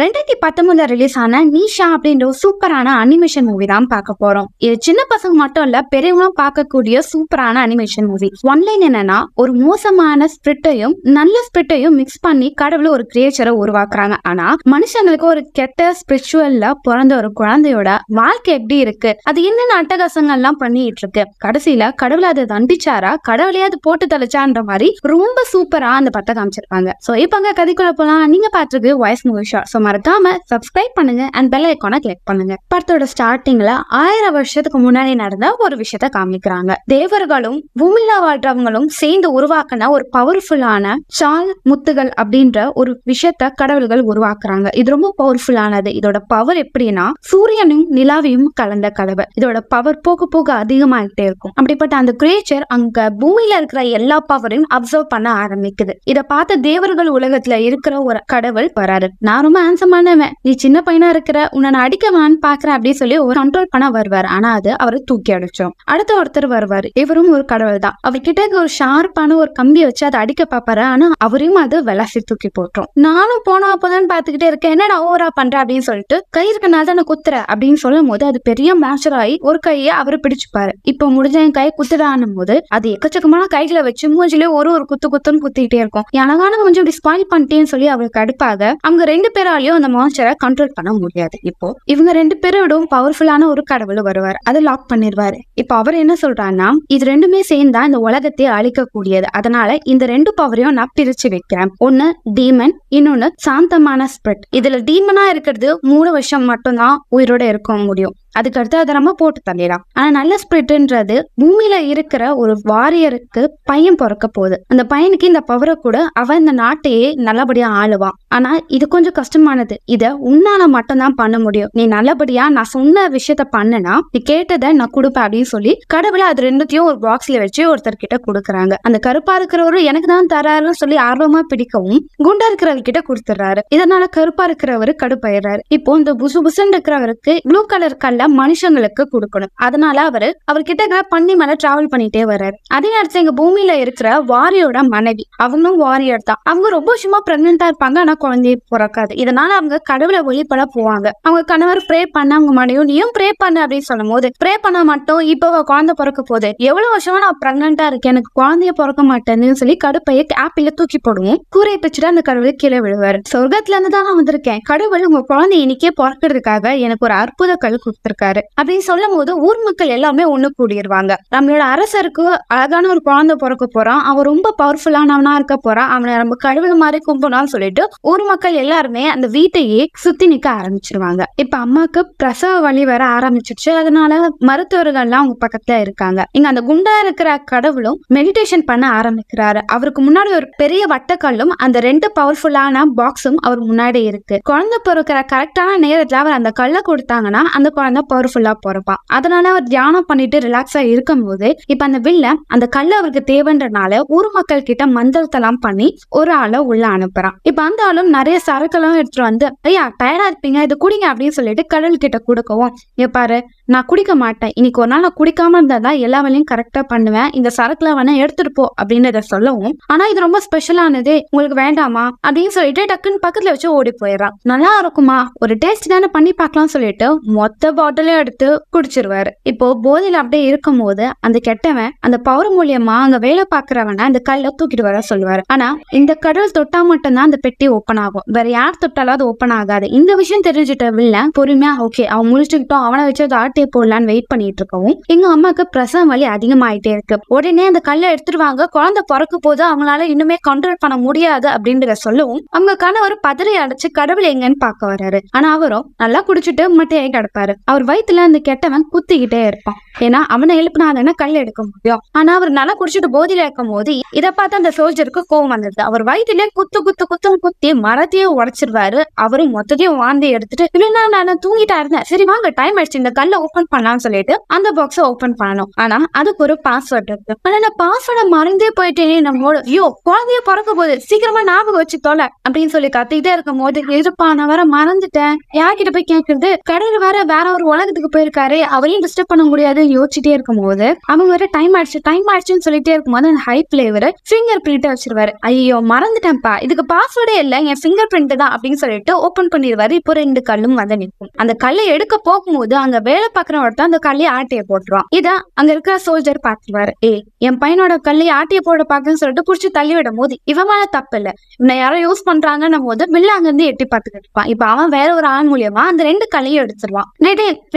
ரெண்டாயிரத்தி பத்தொன்பதுல ரிலீஸ் ஆன நீஷா அப்படின்ற ஒரு சூப்பரான அனிமேஷன் மூவி தான் பார்க்க போறோம் இது சின்ன பசங்க மட்டும் இல்ல பெரியவங்களும் பார்க்கக்கூடிய சூப்பரான அனிமேஷன் மூவி ஒன்லைன் என்னன்னா ஒரு மோசமான ஸ்பிரிட்டையும் நல்ல ஸ்பிரிட்டையும் மிக்ஸ் பண்ணி கடவுள் ஒரு கிரியேச்சரை உருவாக்குறாங்க ஆனா மனுஷங்களுக்கு ஒரு கெட்ட ஸ்பிரிச்சுவல்ல பிறந்த ஒரு குழந்தையோட வாழ்க்கை எப்படி இருக்கு அது என்னென்ன அட்டகாசங்கள்லாம் பண்ணிட்டு இருக்கு கடைசியில கடவுளை அதை தண்டிச்சாரா கடவுளே அது போட்டு தலைச்சான்ற மாதிரி ரொம்ப சூப்பரா அந்த பட்டை காமிச்சிருப்பாங்க சோ இப்ப அங்க கதைக்குள்ள போலாம் நீங்க பாத்துருக்கு வாய்ஸ் மூவி ஷார்ட் மறக்காம சப்ஸ்கிரைப் பண்ணுங்க அண்ட் பெல் ஐக்கான கிளிக் பண்ணுங்க படத்தோட ஸ்டார்டிங்ல ஆயிரம் வருஷத்துக்கு முன்னாடி நடந்த ஒரு விஷயத்த காமிக்கிறாங்க தேவர்களும் பூமியில வாழ்றவங்களும் சேர்ந்து உருவாக்கின ஒரு பவர்ஃபுல்லான சால் முத்துகள் அப்படின்ற ஒரு விஷயத்த கடவுள்கள் உருவாக்குறாங்க இது ரொம்ப பவர்ஃபுல்லானது இதோட பவர் எப்படின்னா சூரியனும் நிலாவையும் கலந்த கடவுள் இதோட பவர் போக போக அதிகமாகிட்டே இருக்கும் அப்படிப்பட்ட அந்த கிரேச்சர் அங்க பூமியில இருக்கிற எல்லா பவரையும் அப்சர்வ் பண்ண ஆரம்பிக்குது இதை பார்த்த தேவர்கள் உலகத்துல இருக்கிற ஒரு கடவுள் வராரு நான் ரொம்ப ஹேண்ட்ஸமானவன் நீ சின்ன பையனா இருக்கிற உன்னை நான் அடிக்கவான்னு பாக்குறேன் அப்படின்னு சொல்லி ஒரு கண்ட்ரோல் பண்ண வருவார் ஆனா அது அவரை தூக்கி அடிச்சோம் அடுத்த ஒருத்தர் வருவார் இவரும் ஒரு கடவுள் தான் அவர்கிட்ட ஒரு ஷார்ப்பான ஒரு கம்பியை வச்சு அதை அடிக்க பாப்பாரு ஆனா அவரையும் அது விளாசி தூக்கி போட்டோம் நானும் போன அப்போதான் பாத்துக்கிட்டே இருக்கேன் என்னடா ஓவரா பண்ற அப்படின்னு சொல்லிட்டு கை இருக்கனால தான் குத்துற அப்படின்னு சொல்லும் போது அது பெரிய மேஷர் ஆகி ஒரு கையை அவரு பிடிச்சுப்பாரு இப்ப முடிஞ்ச என் கை குத்துடானும் போது அது எக்கச்சக்கமான கைகளை வச்சு மூஞ்சிலே ஒரு ஒரு குத்து குத்துன்னு குத்திக்கிட்டே இருக்கும் எனக்கான கொஞ்சம் இப்படி ஸ்பாயில் பண்ணிட்டேன்னு சொல்லி அவருக்கு அடுப்பாக அவங்க ரெண்டு பேரால யாராலையும் அந்த மான்ஸ்டரை கண்ட்ரோல் பண்ண முடியாது இப்போ இவங்க ரெண்டு விடவும் பவர்ஃபுல்லான ஒரு கடவுள் வருவார் அதை லாக் பண்ணிடுவாரு இப்போ அவர் என்ன சொல்றாருன்னா இது ரெண்டுமே சேர்ந்தா இந்த உலகத்தை அழிக்கக்கூடியது அதனால இந்த ரெண்டு பவரையும் நான் பிரிச்சு வைக்கிறேன் ஒன்னு டீமன் இன்னொன்னு சாந்தமான ஸ்பிரிட் இதுல டீமனா இருக்கிறது மூணு வருஷம் மட்டும்தான் உயிரோட இருக்க முடியும் அதுக்கடுத்து அதை நம்ம போட்டு தள்ளிடலாம் ஆனா நல்ல ஸ்பிரிட்ன்றது பூமியில இருக்கிற ஒரு வாரியருக்கு பையன் பிறக்க போகுது அந்த பையனுக்கு இந்த பவரை கூட அவன் இந்த நாட்டையே நல்லபடியா ஆளுவான் ஆனா இது கொஞ்சம் கஷ்டமான தப்பானது இத உன்னால மட்டும்தான் பண்ண முடியும் நீ நல்லபடியா நான் சொன்ன விஷயத்த பண்ணனா நீ கேட்டதை நான் கொடுப்பேன் அப்படின்னு சொல்லி கடவுளை அது ரெண்டுத்தையும் ஒரு பாக்ஸ்ல வச்சு ஒருத்தர் கிட்ட கொடுக்குறாங்க அந்த கருப்பா இருக்கிறவரு எனக்கு தான் தராருன்னு சொல்லி ஆர்வமா பிடிக்கவும் குண்டா இருக்கிறவர் கிட்ட கொடுத்துறாரு இதனால கருப்பா இருக்கிறவரு கடுப்பாயிடுறாரு இப்போ இந்த புசு புசுன் இருக்கிறவருக்கு ப்ளூ கலர் கல்ல மனுஷங்களுக்கு கொடுக்கணும் அதனால அவரு அவர்கிட்ட இருக்கிற பண்ணி மேல டிராவல் பண்ணிட்டே வர்றாரு அதே நேரத்துல எங்க பூமியில இருக்கிற வாரியோட மனைவி அவங்களும் வாரியர் தான் அவங்க ரொம்ப சும்மா பிரெக்னெண்டா இருப்பாங்க ஆனா குழந்தைய பிறக்காது இதனால அதனால அவங்க கடவுளை வழிபட போவாங்க அவங்க கணவர் ப்ரே பண்ண அவங்க மனைவியும் நீயும் ப்ரே பண்ண அப்படின்னு சொல்லும் போது ப்ரே பண்ண மட்டும் இப்போ குழந்தை பிறக்க போகுது எவ்வளவு வருஷமா நான் பிரெக்னண்டா இருக்கேன் எனக்கு குழந்தைய பிறக்க மாட்டேன்னு சொல்லி கடுப்பைய ஆப்பிள தூக்கி போடுவோம் கூரை பிச்சுட்டு அந்த கடவுளை கீழே விழுவாரு சொர்க்கத்துல இருந்து தான் நான் வந்திருக்கேன் கடவுள் உங்க குழந்தை இன்னைக்கே பிறக்கிறதுக்காக எனக்கு ஒரு அற்புத கல் கொடுத்திருக்காரு அப்படின்னு சொல்லும் போது ஊர் மக்கள் எல்லாமே ஒண்ணு கூடிடுவாங்க நம்மளோட அரசருக்கு அழகான ஒரு குழந்தை பிறக்க போறான் அவன் ரொம்ப பவர்ஃபுல்லானவனா இருக்க போறான் அவனை நம்ம கடவுள் மாதிரி கும்பிடணும்னு சொல்லிட்டு ஊர் மக்கள் எல்லாருமே அந்த வீட்டையே சுத்தி நிக்க ஆரம்பிச்சிருவாங்க இப்ப அம்மாக்கு பிரசவ வழி வர ஆரம்பிச்சிருச்சு அதனால மருத்துவர்கள்லாம் அவங்க பக்கத்துல இருக்காங்க இங்க அந்த குண்டா இருக்கிற கடவுளும் மெடிடேஷன் பண்ண ஆரம்பிக்கிறாரு அவருக்கு முன்னாடி ஒரு பெரிய வட்டக்கல்லும் அந்த ரெண்டு பவர்ஃபுல்லான பாக்ஸும் அவர் முன்னாடி இருக்கு குழந்தை பிறக்கிற கரெக்டான நேரத்துல அவர் அந்த கல்லை கொடுத்தாங்கன்னா அந்த குழந்தை பவர்ஃபுல்லா பிறப்பான் அதனால அவர் தியானம் பண்ணிட்டு ரிலாக்ஸா இருக்கும்போது இப்ப அந்த வில்ல அந்த கல் அவருக்கு தேவைன்றனால ஊர் மக்கள் கிட்ட மந்திரத்தெல்லாம் பண்ணி ஒரு ஆளை உள்ள அனுப்புறான் இப்ப அந்த ஆளும் நிறைய சரக்கெல்லாம் எடுத்து எடுத்துகிட்டு வந்து ஐயா டயர்டாக இருப்பீங்க இது குடிங்க அப்படின்னு சொல்லிட்டு கடல் கிட்ட கொடுக்கவும் இங்கே பாரு நான் குடிக்க மாட்டேன் இன்னைக்கு ஒரு நாள் நான் குடிக்காம இருந்தா தான் எல்லா வேலையும் கரெக்டாக பண்ணுவேன் இந்த சரக்குல வேணா எடுத்துட்டு போ அப்படின்னு இதை சொல்லவும் ஆனால் இது ரொம்ப ஸ்பெஷலானது உங்களுக்கு வேண்டாமா அப்படின்னு சொல்லிட்டு டக்குன்னு பக்கத்தில் வச்சு ஓடி போயிடறான் நல்லா இருக்குமா ஒரு டேஸ்ட் தானே பண்ணி பார்க்கலாம்னு சொல்லிட்டு மொத்த பாட்டிலையும் எடுத்து குடிச்சிருவாரு இப்போ போதையில் அப்படியே இருக்கும் போது அந்த கெட்டவன் அந்த பவர் மூலியமா அங்க வேலை பாக்குறவன அந்த கல்ல தூக்கிட்டு வர சொல்லுவாரு ஆனா இந்த கடல் தொட்டா மட்டும்தான் அந்த பெட்டி ஓப்பன் ஆகும் வேற யார் தொட்டாலும் அது ஓப்பன் ஆகாது இந்த விஷயம் தெரிஞ்சுட்ட வில்ல பொறுமையா ஓகே அவன் முடிச்சுக்கிட்டோம் அவனை வச்சு ஆட்டே போடலான்னு வெயிட் பண்ணிட்டு இருக்கவும் எங்க அம்மாக்கு பிரசவம் வலி அதிகமாயிட்டே இருக்கு உடனே அந்த கல்லை எடுத்துருவாங்க குழந்தை பிறக்க போது அவங்களால இன்னுமே கண்ட்ரோல் பண்ண முடியாது அப்படின்றத சொல்லவும் அவங்க கணவர் பதறி அடைச்சு கடவுள் எங்கன்னு பார்க்க வர்றாரு ஆனா அவரும் நல்லா குடிச்சிட்டு மட்டையாகி கிடப்பாரு அவர் வயிற்றுல அந்த கெட்டவன் குத்திக்கிட்டே இருப்பான் ஏன்னா அவனை எழுப்பினாதானே கல் எடுக்க முடியும் ஆனா அவர் நல்லா குடிச்சிட்டு போதில இருக்கும் போது இதை பார்த்து அந்த சோல்ஜருக்கு கோவம் வந்துருது அவர் வயிற்றுல குத்து குத்து குத்து குத்தி மரத்தையே உடைச்சிருவாரு போறாரு அவரும் மொத்தத்தையும் வாந்தி எடுத்துட்டு இல்லைன்னா நான் தூங்கிட்டா இருந்தேன் சரி வாங்க டைம் ஆயிடுச்சு இந்த கல்ல ஓபன் பண்ணலாம்னு சொல்லிட்டு அந்த பாக்ஸ ஓபன் பண்ணணும் ஆனா அதுக்கு ஒரு பாஸ்வேர்ட் இருக்கு ஆனா நான் பாஸ்வேர்டை மறந்தே போயிட்டேனே நம்மளோட ஐயோ குழந்தைய பிறக்க போகுது சீக்கிரமா ஞாபகம் வச்சு தொலை அப்படின்னு சொல்லி கத்திக்கிட்டே இருக்கும் போது எதிர்ப்பா நான் வேற மறந்துட்டேன் யார்கிட்ட போய் கேட்கறது கடையில் வேற வேற ஒரு உலகத்துக்கு போயிருக்காரு அவரையும் டிஸ்டர்ப் பண்ண முடியாது யோசிச்சுட்டே இருக்கும் போது அவங்க வேற டைம் ஆயிடுச்சு டைம் ஆயிடுச்சுன்னு சொல்லிட்டே இருக்கும் போது ஹை பிளேவர் ஃபிங்கர் பிரிண்ட் வச்சிருவாரு ஐயோ மறந்துட்டேன்ப்பா இதுக்கு பாஸ்வேர்டே இல்லை என் ஃபிங்கர் பிரிண்ட் தான் அப்படின்னு சொல்லிட்டு ஓபன் பண்ணிடுவாரு இப்போ ரெண்டு கல்லும் வந்து நிற்கும் அந்த கல்லை எடுக்க போகும்போது அங்க வேலை பாக்குற ஒருத்தன் அந்த கல்லையை ஆட்டைய போட்டுருவான் இத அங்க இருக்கிற சோல்ஜர் பாத்துருவாரு ஏ என் பையனோட கல்லையை ஆட்டைய போட பாக்குன்னு சொல்லிட்டு புடிச்சு தள்ளி விடும் போது இவன் மேல தப்பு இல்ல இவனை யாரோ யூஸ் பண்றாங்கன்னு போது மில்ல அங்க இருந்து எட்டி பாத்துக்கிட்டு இருப்பான் இப்ப அவன் வேற ஒரு ஆண் மூலியமா அந்த ரெண்டு கல்லையும் எடுத்துருவான்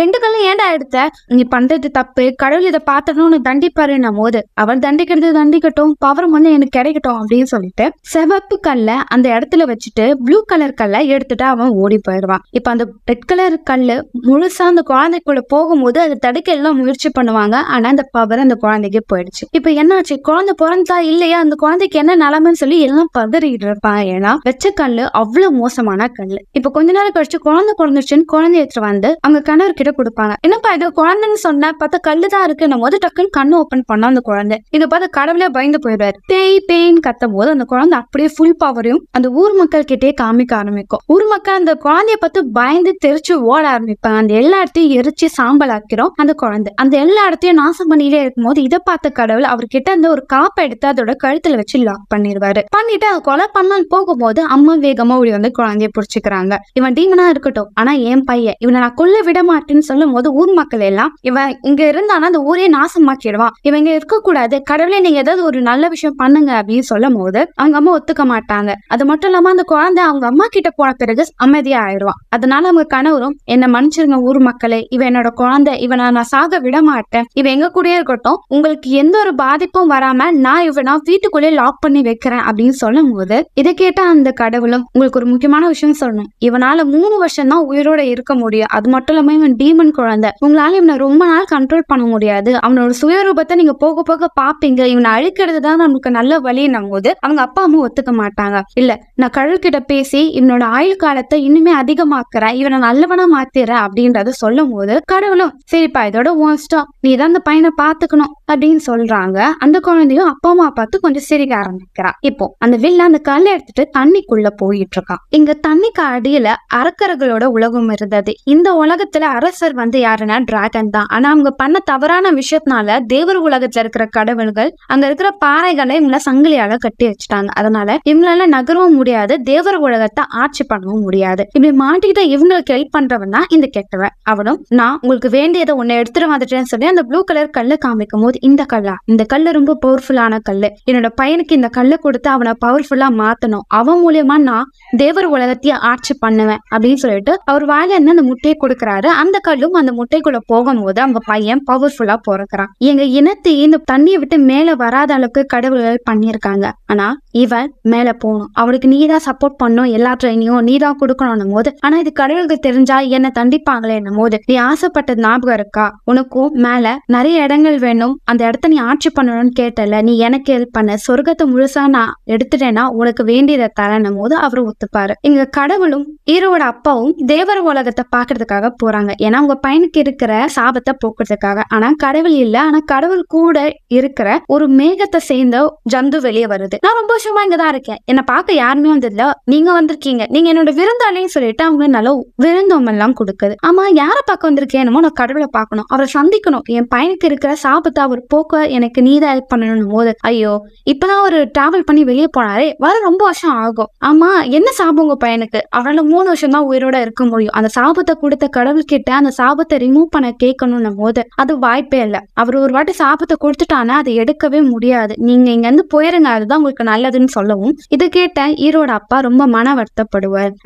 ரெண்டு கல்லையும் ஏன்டா எடுத்த நீ பண்றது தப்பு கடவுள் இதை பாத்தணும்னு தண்டிப்பாருன்னும் போது அவர் தண்டிக்கிறது தண்டிக்கட்டும் பவரம் வந்து எனக்கு கிடைக்கட்டும் அப்படின்னு சொல்லிட்டு செவப்பு கல்லை அந்த இடத்துல வச்சுட்டு ப்ளூ கலர் கல்லை கல்லை எடுத்துட்டு அவன் ஓடி போயிடுவான் இப்போ அந்த ரெட் கலர் கல் முழுசா அந்த குழந்தைக்குள்ள போகும்போது அதை தடுக்க எல்லாம் முயற்சி பண்ணுவாங்க ஆனா அந்த பவர் அந்த குழந்தைக்கு போயிடுச்சு இப்போ என்னாச்சு குழந்தை பிறந்தா இல்லையா அந்த குழந்தைக்கு என்ன நிலமைன்னு சொல்லி எல்லாம் பதறிட்டு இருப்பான் ஏன்னா வெச்ச கல் அவ்வளவு மோசமான கல் இப்போ கொஞ்ச நேரம் கழிச்சு குழந்தை பிறந்துச்சுன்னு குழந்தைய எடுத்துட்டு வந்து அவங்க கணவர் கிட்ட கொடுப்பாங்க என்னப்பா இது குழந்தைன்னு சொன்ன பார்த்தா கல்லு தான் நம்ம முத டக்குன்னு கண்ணு ஓப்பன் பண்ணா அந்த குழந்தை இதை பார்த்து கடவுளே பயந்து போயிடுவாரு பேய் பேய்ன்னு கத்தும் போது அந்த குழந்தை அப்படியே ஃபுல் பவரையும் அந்த ஊர் மக்கள் கிட்டே காமிக்க ஆரம்பிக்கும் இருக்கும் ஊர் மக்கள் அந்த குழந்தைய பார்த்து பயந்து தெரிச்சு ஓட ஆரம்பிப்பாங்க அந்த எல்லா இடத்தையும் எரிச்சு சாம்பல் ஆக்கிறோம் அந்த குழந்தை அந்த எல்லா இடத்தையும் நாசம் பண்ணிட்டே இருக்கும்போது இதை பார்த்த கடவுள் அவர்கிட்ட அந்த ஒரு காப்பை எடுத்து அதோட கழுத்துல வச்சு லாக் பண்ணிடுவாரு பண்ணிட்டு அதை கொலை பண்ணு போகும்போது அம்மா வேகமா ஓடி வந்து குழந்தைய புடிச்சுக்கிறாங்க இவன் டீமனா இருக்கட்டும் ஆனா என் பையன் இவனை நான் கொல்ல விட மாட்டேன்னு சொல்லும் போது ஊர் மக்கள் எல்லாம் இவன் இங்க இருந்தானா அந்த ஊரே நாசமாக்கிடுவான் இவங்க இருக்க இருக்கக்கூடாது கடவுளே நீங்க ஏதாவது ஒரு நல்ல விஷயம் பண்ணுங்க அப்படின்னு சொல்லும் போது அவங்க அம்மா ஒத்துக்க மாட்டாங்க அது மட்டும் இல்லாம அந்த குழந்தை அவங்க அம்மா கிட்ட போன பிறகு அமைதியா ஆயிடுவான் அதனால அவங்க கணவரும் என்ன மன்னிச்சிருங்க ஊர் மக்களே இவ என்னோட குழந்தை இவனை நான் சாக விட மாட்டேன் இவன் எங்க கூடயே இருக்கட்டும் உங்களுக்கு எந்த ஒரு பாதிப்பும் வராம நான் இவனா வீட்டுக்குள்ளேயே லாக் பண்ணி வைக்கிறேன் அப்படின்னு சொல்லும் போது இதை கேட்ட அந்த கடவுளும் உங்களுக்கு ஒரு முக்கியமான விஷயம் சொல்லணும் இவனால மூணு வருஷம் தான் உயிரோட இருக்க முடியும் அது மட்டும் இல்லாம இவன் டீமன் குழந்தை உங்களால இவனை ரொம்ப நாள் கண்ட்ரோல் பண்ண முடியாது அவனோட சுயரூபத்தை நீங்க போக போக பாப்பீங்க இவனை அழிக்கிறது தான் நமக்கு நல்ல வழி போது அவங்க அப்பா அம்மா ஒத்துக்க மாட்டாங்க இல்ல நான் கடவுள்கிட்ட பேசி இவனோட இவனோட ஆயுள் காலத்தை இன்னுமே அதிகமாக்குற இவனை நல்லவனா மாத்திர அப்படின்றத சொல்லும் போது கடவுளும் சரிப்பா இதோட ஓஸ்டா நீ தான் அந்த பையனை பாத்துக்கணும் அப்படின்னு சொல்றாங்க அந்த குழந்தையும் அப்பா அம்மா பார்த்து கொஞ்சம் சிரிக்க ஆரம்பிக்கிறா இப்போ அந்த வில்ல அந்த கல்லை எடுத்துட்டு தண்ணிக்குள்ள போயிட்டு இருக்கான் இங்க தண்ணிக்கு அடியில அரக்கர்களோட உலகம் இருந்தது இந்த உலகத்துல அரசர் வந்து யாருன்னா டிராகன் தான் ஆனா அவங்க பண்ண தவறான விஷயத்தினால தேவர் உலகத்துல இருக்கிற கடவுள்கள் அங்க இருக்கிற பாறைகளை இவங்கள சங்கிலியால கட்டி வச்சுட்டாங்க அதனால இவங்களால நகரவும் முடியாது தேவர் உலகத்தை ஆட்சி பண்ணவும் முடியாது இப்படி மாட்டிக்கிட்ட இவங்களுக்கு ஹெல்ப் பண்றவன் தான் இந்த கெட்டவன் அவனும் நான் உங்களுக்கு வேண்டியதை உன்னை எடுத்துட்டு வந்துட்டேன்னு சொல்லி அந்த ப்ளூ கலர் கல்லு காமிக்கும் போது இந்த கல்லா இந்த கல்லு ரொம்ப பவர்ஃபுல்லான கல்லு என்னோட பையனுக்கு இந்த கல்லு கொடுத்து அவனை பவர்ஃபுல்லா மாத்தணும் அவன் மூலியமா நான் தேவர் உலகத்தையே ஆட்சி பண்ணுவேன் அப்படின்னு சொல்லிட்டு அவர் வாயில இருந்து அந்த முட்டையை கொடுக்குறாரு அந்த கல்லும் அந்த முட்டைக்குள்ள போகும்போது அவங்க பையன் பவர்ஃபுல்லா பிறக்கிறான் எங்க இனத்தை இந்த தண்ணியை விட்டு மேல வராத அளவுக்கு கடவுள்கள் பண்ணியிருக்காங்க ஆனா இவன் மேல போகணும் அவனுக்கு நீ தான் சப்போர்ட் பண்ணும் எல்லாத்தையும் நீயோ நீதான் கொடுக்கணும்னும் போது ஆனா இது கடவுளுக்கு தெரிஞ்சா என்ன தண்டிப்பாங்களேன்னும் போது நீ ஆசைப்பட்டது ஞாபகம் இருக்கா உனக்கும் மேல நிறைய இடங்கள் வேணும் அந்த இடத்த நீ ஆட்சி பண்ணணும்னு கேட்டல நீ எனக்கு ஹெல்ப் பண்ண சொர்க்கத்தை முழுசா நான் எடுத்துட்டேன்னா உனக்கு வேண்டியதை தரணும் போது அவரு ஒத்துப்பாரு இங்க கடவுளும் ஈரோட அப்பாவும் தேவர உலகத்தை பாக்குறதுக்காக போறாங்க ஏன்னா உங்க பையனுக்கு இருக்கிற சாபத்தை போக்குறதுக்காக ஆனா கடவுள் இல்ல ஆனா கடவுள் கூட இருக்கிற ஒரு மேகத்தை சேர்ந்த ஜந்து வெளியே வருது நான் ரொம்ப வருஷமா இங்கதான் இருக்கேன் என்ன பார்க்க யாருமே வந்ததுல நீங்க வந்திருக்கீங்க நீங்க என்னோட விருந்தாளின்னு சொல்லிட்டு அவங்க நல்ல விருந்தோம் எல்லாம் கொடுக்குது ஆமா யாரை பார்க்க வந்திருக்கேன் என்னமோ நான் கடவுளை பார்க்கணும் அவரை சந்திக்கணும் என் பையனுக்கு இருக்கிற சாபத்தை அவர் போக்க எனக்கு நீதான் ஹெல்ப் பண்ணணும் போது ஐயோ இப்பதான் ஒரு டிராவல் பண்ணி வெளியே போனாரே வர ரொம்ப வருஷம் ஆகும் ஆமா என்ன சாபம் உங்க பையனுக்கு அவரால் மூணு வருஷம் தான் உயிரோட இருக்க முடியும் அந்த சாபத்தை கொடுத்த கடவுள் கிட்ட அந்த சாபத்தை ரிமூவ் பண்ண கேட்கணும் போது அது வாய்ப்பே இல்லை அவர் ஒரு வாட்டி சாபத்தை கொடுத்துட்டானா அதை எடுக்கவே முடியாது நீங்க இங்க இருந்து போயிருங்க அதுதான் உங்களுக்கு நல்லதுன்னு சொல்லவும் இது கேட்ட ஈரோட அப்பா ரொம்ப மன வருத்தப்படும்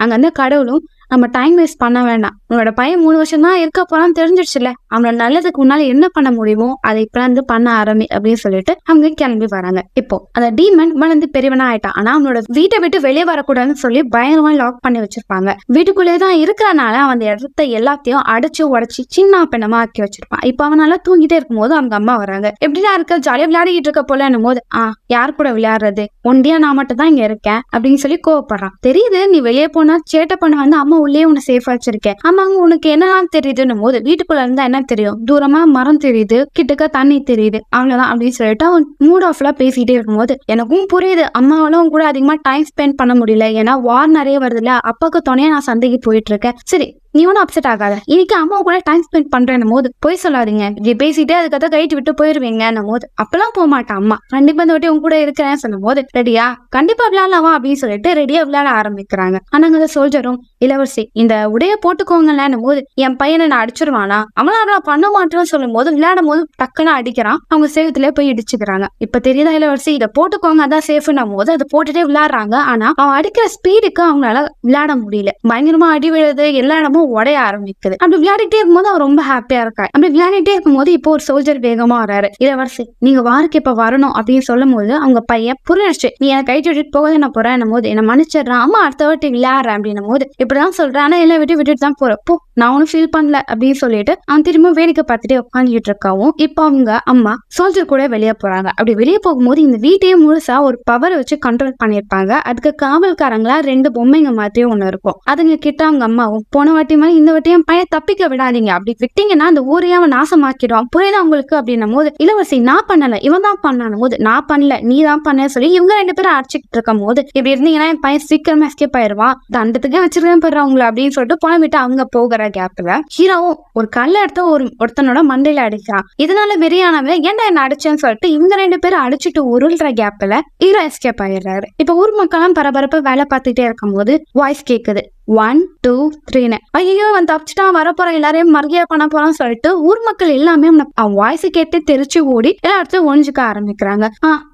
அங்க அந்த கடவுளும் நம்ம டைம் வேஸ்ட் பண்ண வேண்டாம் உன்னோட பையன் மூணு வருஷம் தான் இருக்க போறான்னு தெரிஞ்சிடுச்சுல அவனோட நல்லதுக்கு முன்னால என்ன பண்ண முடியுமோ அதை இப்ப இருந்து பண்ண ஆரம்பி அப்படின்னு சொல்லிட்டு அவங்க கிளம்பி வராங்க இப்போ அந்த டீமன் வளர்ந்து பெரியவனா ஆயிட்டான் ஆனா அவனோட வீட்டை விட்டு வெளியே வரக்கூடாதுன்னு சொல்லி பயங்கரமா லாக் பண்ணி வச்சிருப்பாங்க வீட்டுக்குள்ளேதான் தான் இருக்கிறனால அவன் அந்த இடத்த எல்லாத்தையும் அடைச்சு உடச்சு சின்ன பெண்ணமா ஆக்கி வச்சிருப்பான் இப்ப அவனால தூங்கிட்டே இருக்கும்போது அவங்க அம்மா வராங்க எப்படிதான் இருக்க ஜாலியா விளையாடிட்டு இருக்க போல போது ஆ யார் கூட விளையாடுறது ஒண்டியா நான் மட்டும் தான் இங்க இருக்கேன் அப்படின்னு சொல்லி கோவப்படுறான் தெரியுது நீ வெளியே போனா சேட்டை பண்ண வந்து அம்மா அம்மா உள்ளே உன்னை சேஃபா வச்சிருக்கேன் ஆமாங்க உனக்கு என்னெல்லாம் தெரியுதுன்னு போது வீட்டுக்குள்ள இருந்தா என்ன தெரியும் தூரமா மரம் தெரியுது கிட்டக்க தண்ணி தெரியுது அவ்வளவுதான் அப்படின்னு சொல்லிட்டு அவன் மூட் ஆஃப்ல பேசிட்டே இருக்கும்போது எனக்கும் புரியுது அம்மாவெல்லாம் கூட அதிகமா டைம் ஸ்பெண்ட் பண்ண முடியல ஏன்னா வார் நிறைய வருதுல்ல அப்பாவுக்கு துணையா நான் சந்தைக்கு போயிட்டு இருக்கேன் சரி நீ ஒன்றும் அப்செட் ஆகாத இன்னைக்கு அம்மா கூட டைம் ஸ்பெண்ட் பண்றேன் போது போய் சொல்லாதீங்க இப்படி பேசிட்டே அதுக்காக கைட்டு விட்டு போயிருவீங்க போது அப்பெல்லாம் போக மாட்டேன் அம்மா கண்டிப்பா இந்த வட்டி உங்க கூட இருக்கிறேன் சொல்லும் போது ரெடியா கண்டிப்பா விளையாடலாம் அப்படின்னு சொல்லிட்டு ரெடியா விளையாட ஆரம்பிக்கிறாங்க ஆனாங்க அந்த சோல்ஜரும் இளவரசி இந்த உடைய போட்டுக்கோங்கன்னு போது என் பையனை நான் அடிச்சிருவானா அவனா பண்ண மாட்டேன்னு சொல்லும் போது விளையாடும் போது டக்குன்னு அடிக்கிறான் அவங்க சேவத்திலே போய் இடிச்சுக்கிறாங்க இப்ப தெரியுதா இளவரசி இதை போட்டுக்கோங்க அதான் சேஃப்னும் போது அதை போட்டுட்டே விளையாடுறாங்க ஆனா அவன் அடிக்கிற ஸ்பீடுக்கு அவங்களால விளையாட முடியல பயங்கரமா அடி விழுது எல்லா இடமும் உடைய ஆரம்பிக்குது அப்படி விளையாடிட்டே போது அவர் ரொம்ப ஹாப்பியா இருக்கா அப்படி விளையாடிட்டே போது இப்போ ஒரு சோல்ஜர் வேகமா வராரு இளவரசி நீங்க வாருக்கு இப்ப வரணும் அப்படின்னு சொல்லும் போது அவங்க பையன் புரிஞ்சு நீ எனக்கு கை விட்டுட்டு போக நான் போறேன் போது என்ன மன்னிச்சிடுறான் அம்மா அடுத்த வாட்டி விளையாடுறேன் அப்படின்னும் போது இப்படிதான் சொல்றேன் எல்லாம் விட்டு விட்டுட்டு தான் போறேன் போ நான் ஒன்னும் ஃபீல் பண்ணல அப்படின்னு சொல்லிட்டு அவன் திரும்ப வேடிக்கை பார்த்துட்டு உட்காந்துட்டு இருக்காவும் இப்போ அவங்க அம்மா சோல்ஜர் கூட வெளியே போறாங்க அப்படி வெளியே போகும்போது இந்த வீட்டையே முழுசா ஒரு பவரை வச்சு கண்ட்ரோல் பண்ணிருப்பாங்க அதுக்கு காவல்காரங்களா ரெண்டு பொம்மைங்க மாதிரியும் ஒண்ணு இருக்கும் அதுங்க கிட்ட அவங்க அம்மாவும் போன வாட்டி வாட்டியுமே இந்த வாட்டியும் பையன் தப்பிக்க விடாதீங்க அப்படி விட்டீங்கன்னா அந்த ஊரையே அவன் நாசமாக்கிடுவான் புரியுதா உங்களுக்கு அப்படின்னும் போது இளவரசி நான் பண்ணல இவன் தான் பண்ணான போது நான் பண்ணல நீ தான் பண்ண சொல்லி இவங்க ரெண்டு பேரும் அடிச்சுக்கிட்டு இருக்கும் போது இப்படி இருந்தீங்கன்னா என் பையன் சீக்கிரமா எஸ்கேப் ஆயிடுவான் தண்டத்துக்கே வச்சிருக்கேன் போடுறா உங்களை அப்படின்னு சொல்லிட்டு புலம்பிட்டு அவங்க போகிற கேப்ல ஹீரோவும் ஒரு கல்ல எடுத்த ஒரு ஒருத்தனோட மண்டையில அடிக்கிறான் இதனால வெறியானவன் ஏன்டா என்ன அடிச்சேன்னு சொல்லிட்டு இவங்க ரெண்டு பேரும் அடிச்சுட்டு உருள்ற கேப்ல ஹீரோ எஸ்கேப் ஆயிடுறாரு இப்ப ஊர் மக்களும் பரபரப்பு வேலை பார்த்துட்டே இருக்கும் போது வாய்ஸ் கேக்குது ஒன் டூ த்ரீன்னு ஐயோ அவன் தப்பிச்சிட்டான் வரப்போறான் எல்லாரையும் மறுகையா பண்ண போறான்னு சொல்லிட்டு ஊர் மக்கள் எல்லாமே அவன் வாய்ஸ் கேட்டு தெரிச்சு ஓடி எல்லா இடத்துலயும் ஒழிஞ்சுக்க ஆரம்பிக்கிறாங்க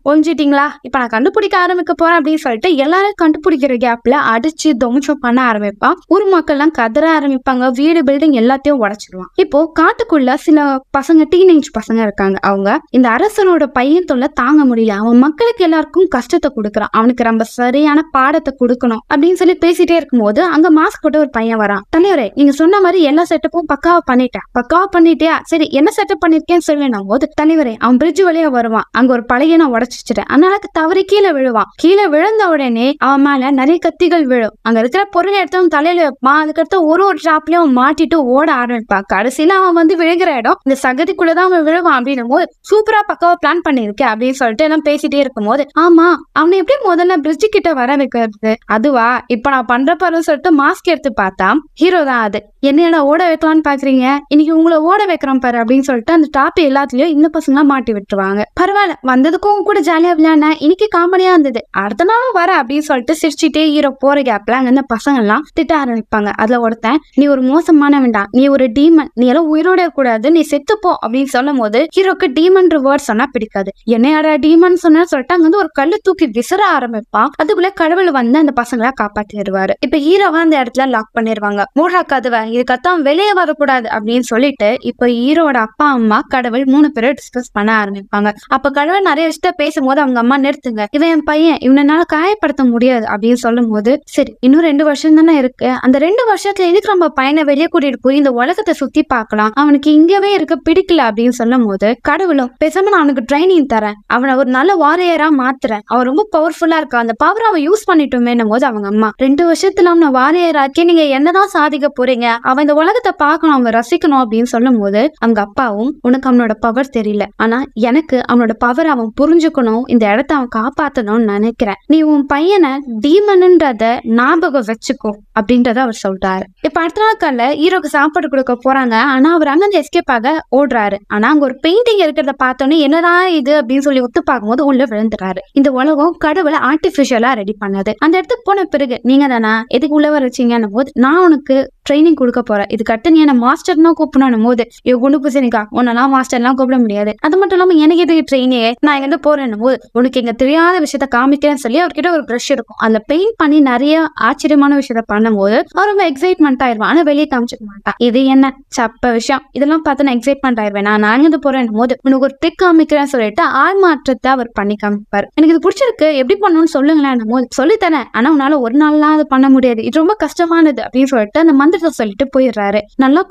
ஒழிஞ்சிட்டீங்களா இப்ப நான் கண்டுபிடிக்க ஆரம்பிக்க போறேன் அப்படின்னு சொல்லிட்டு எல்லாரும் கண்டுபிடிக்கிற கேப்ல அடிச்சு தொமிச்சம் பண்ண ஆரம்பிப்பான் ஊர் மக்கள் எல்லாம் கதற ஆரம்பிப்பாங்க வீடு பில்டிங் எல்லாத்தையும் உடச்சிருவான் இப்போ காட்டுக்குள்ள சில பசங்க டீனேஜ் பசங்க இருக்காங்க அவங்க இந்த அரசனோட பையன் தொல்லை தாங்க முடியல அவன் மக்களுக்கு எல்லாருக்கும் கஷ்டத்தை கொடுக்குறான் அவனுக்கு ரொம்ப சரியான பாடத்தை கொடுக்கணும் அப்படின்னு சொல்லி பேசிட்டே இருக்கும்போது அங்க மாஸ்க் போட்டு ஒரு பையன் வரான் தலைவரே நீங்க சொன்ன மாதிரி எல்லா செட்டப்பும் பக்காவா பண்ணிட்டேன் பக்காவா பண்ணிட்டியா சரி என்ன செட்டப் பண்ணிருக்கேன்னு சொல்லுவேன் போது தலைவரே அவன் பிரிட்ஜ் வழியா வருவான் அங்க ஒரு பழைய நான் உடச்சிச்சிட்டேன் அதனால தவறி கீழே விழுவான் கீழே விழுந்த உடனே அவன் மேல நிறைய கத்திகள் விழும் அங்க இருக்கிற பொருள் எடுத்தவன் தலையில வைப்பான் அதுக்கடுத்து ஒரு ஒரு ஷாப்லயும் மாட்டிட்டு ஓட ஆரம்பிப்பான் கடைசியில அவன் வந்து விழுகிற இடம் இந்த சகதிக்குள்ளதான் அவன் விழுவான் அப்படின்னும் போது சூப்பரா பக்காவா பிளான் பண்ணிருக்கேன் அப்படின்னு சொல்லிட்டு எல்லாம் பேசிட்டே இருக்கும் போது ஆமா அவனை எப்படி முதல்ல பிரிட்ஜ் கிட்ட வர வைக்கிறது அதுவா இப்ப நான் பண்ற சொல்லிட்டு மாஸ்க் எடுத்து பார்த்தா ஹீரோ தான் அது என்னடா ஓட வைக்கலாம்னு பாக்குறீங்க இன்னைக்கு உங்களை ஓட வைக்கிறோம் பாரு அப்படின்னு சொல்லிட்டு அந்த டாப் எல்லாத்துலயும் இந்த பசங்களா மாட்டி விட்டுருவாங்க பரவாயில்ல வந்ததுக்கும் கூட ஜாலியா விளையாடின இன்னைக்கு காமெடியா இருந்தது அடுத்த நாளும் வர அப்படின்னு சொல்லிட்டு சிரிச்சுட்டே ஹீரோ போற கேப்ல அங்க இருந்த பசங்க எல்லாம் திட்ட ஆரம்பிப்பாங்க அதுல ஒருத்தன் நீ ஒரு மோசமானவன்டா நீ ஒரு டீமன் நீ எல்லாம் உயிரோட கூடாது நீ செத்துப்போ அப்படின்னு சொல்லும் போது ஹீரோக்கு டீமன் வேர்ட் சொன்னா பிடிக்காது என்னையாடா டீமன் சொன்னா சொல்லிட்டு அங்க வந்து ஒரு கல்லு தூக்கி விசர ஆரம்பிப்பான் அதுக்குள்ள கடவுள் வந்து அந்த பசங்களை காப்பாத்திடுவாரு இப்ப ஹீரோவை அந்த இடத்துல லாக் பண்ணிடுவாங்க மூடா கதவை இதுக்கத்தான் வெளியே வரக்கூடாது அப்படின்னு சொல்லிட்டு இப்ப ஹீரோட அப்பா அம்மா கடவுள் மூணு பேரும் டிஸ்கஸ் பண்ண ஆரம்பிப்பாங்க அப்ப கடவுள் நிறைய விஷயத்த பேசும்போது அவங்க அம்மா நிறுத்துங்க இவன் என் பையன் இவனால காயப்படுத்த முடியாது அப்படின்னு சொல்லும் போது சரி இன்னும் ரெண்டு வருஷம் தானே இருக்கு அந்த ரெண்டு வருஷத்துல எதுக்கு நம்ம பையனை வெளியே கூட்டிட்டு போய் இந்த உலகத்தை சுத்தி பார்க்கலாம் அவனுக்கு இங்கவே இருக்க பிடிக்கல அப்படின்னு சொல்லும் போது கடவுளும் பேசாம நான் அவனுக்கு ட்ரைனிங் தரேன் அவனை ஒரு நல்ல வாரியரா மாத்துறேன் அவன் ரொம்ப பவர்ஃபுல்லா இருக்கான் அந்த பவர் அவன் யூஸ் பண்ணிட்டோமேனும் போது அவங்க அம்மா ரெண்டு வருஷத்துல அவனை ஆரியா ராக்கி நீங்க என்னதான் சாதிக்க போறீங்க அவன் இந்த உலகத்தை பார்க்கணும் அவங்க ரசிக்கணும் அப்படின்னு சொல்லும் போது அவங்க அப்பாவும் உனக்கு அவனோட பவர் தெரியல ஆனா எனக்கு அவனோட பவர் அவன் புரிஞ்சுக்கணும் இந்த இடத்த அவன் காப்பாத்தணும்னு நினைக்கிறேன் நீ உன் பையனை டீமனுன்றத ஞாபகம் வச்சுக்கோ அப்படின்றத அவர் சொல்றாரு இப்ப அடுத்த நாள் கால ஹீரோக்கு சாப்பாடு கொடுக்க போறாங்க ஆனா அவர் அங்கிருந்து எஸ்கேப் ஆக ஓடுறாரு ஆனா அங்க ஒரு பெயிண்டிங் இருக்கிறத பார்த்தோன்னே என்னதான் இது அப்படின்னு சொல்லி ஒத்து பார்க்கும்போது உள்ள விழுந்துறாரு இந்த உலகம் கடவுளை ஆர்டிபிஷியலா ரெடி பண்ணாது அந்த இடத்துக்கு போன பிறகு நீங்க தானா எதுக்கு உள்ள வர வச்சிங்கன்னும் போது நான் உனக்கு ட்ரைனிங் கொடுக்க போறேன் இதுக்கடுத்து நீ என்ன மாஸ்டர்னா கூப்பிடணும் போது ஐயோ குண்டு பூசணிக்கா உன்னெல்லாம் மாஸ்டர்லாம் கூப்பிட முடியாது அது மட்டும் இல்லாம எனக்கு எதுக்கு ட்ரைனிங் நான் இங்கிருந்து போறேன் போது உனக்கு எங்க தெரியாத விஷயத்த காமிக்கிறேன்னு சொல்லி அவர்கிட்ட ஒரு ப்ரஷ் இருக்கும் அந்த பெயிண்ட் பண்ணி நிறைய ஆச்சரியமான விஷயத்த பண்ணும்போது அவர் ரொம்ப எக்ஸைட்மெண்ட் ஆயிருவான் ஆனா வெளியே காமிச்சிக்க மாட்டான் இது என்ன சப்ப விஷயம் இதெல்லாம் பார்த்து நான் எக்ஸைட்மெண்ட் ஆயிருவேன் நான் நான் எங்க போறேன் போது உனக்கு ஒரு ட்ரிக் காமிக்கிறேன்னு சொல்லிட்டு ஆள் மாற்றத்தை அவர் பண்ணி காமிப்பார் எனக்கு இது பிடிச்சிருக்கு எப்படி பண்ணணும்னு சொல்லுங்களேன் போது சொல்லித்தரேன் ஆனா உன்னால ஒரு நாள்லாம் அது பண்ண முடியாது இது ரொம்ப கஷ்டமானது அப்படின்னு சொல்லிட்டு அந்த மந்திர ஆன்சர்ஸை சொல்லிட்டு போயிடுறாரு நல்லா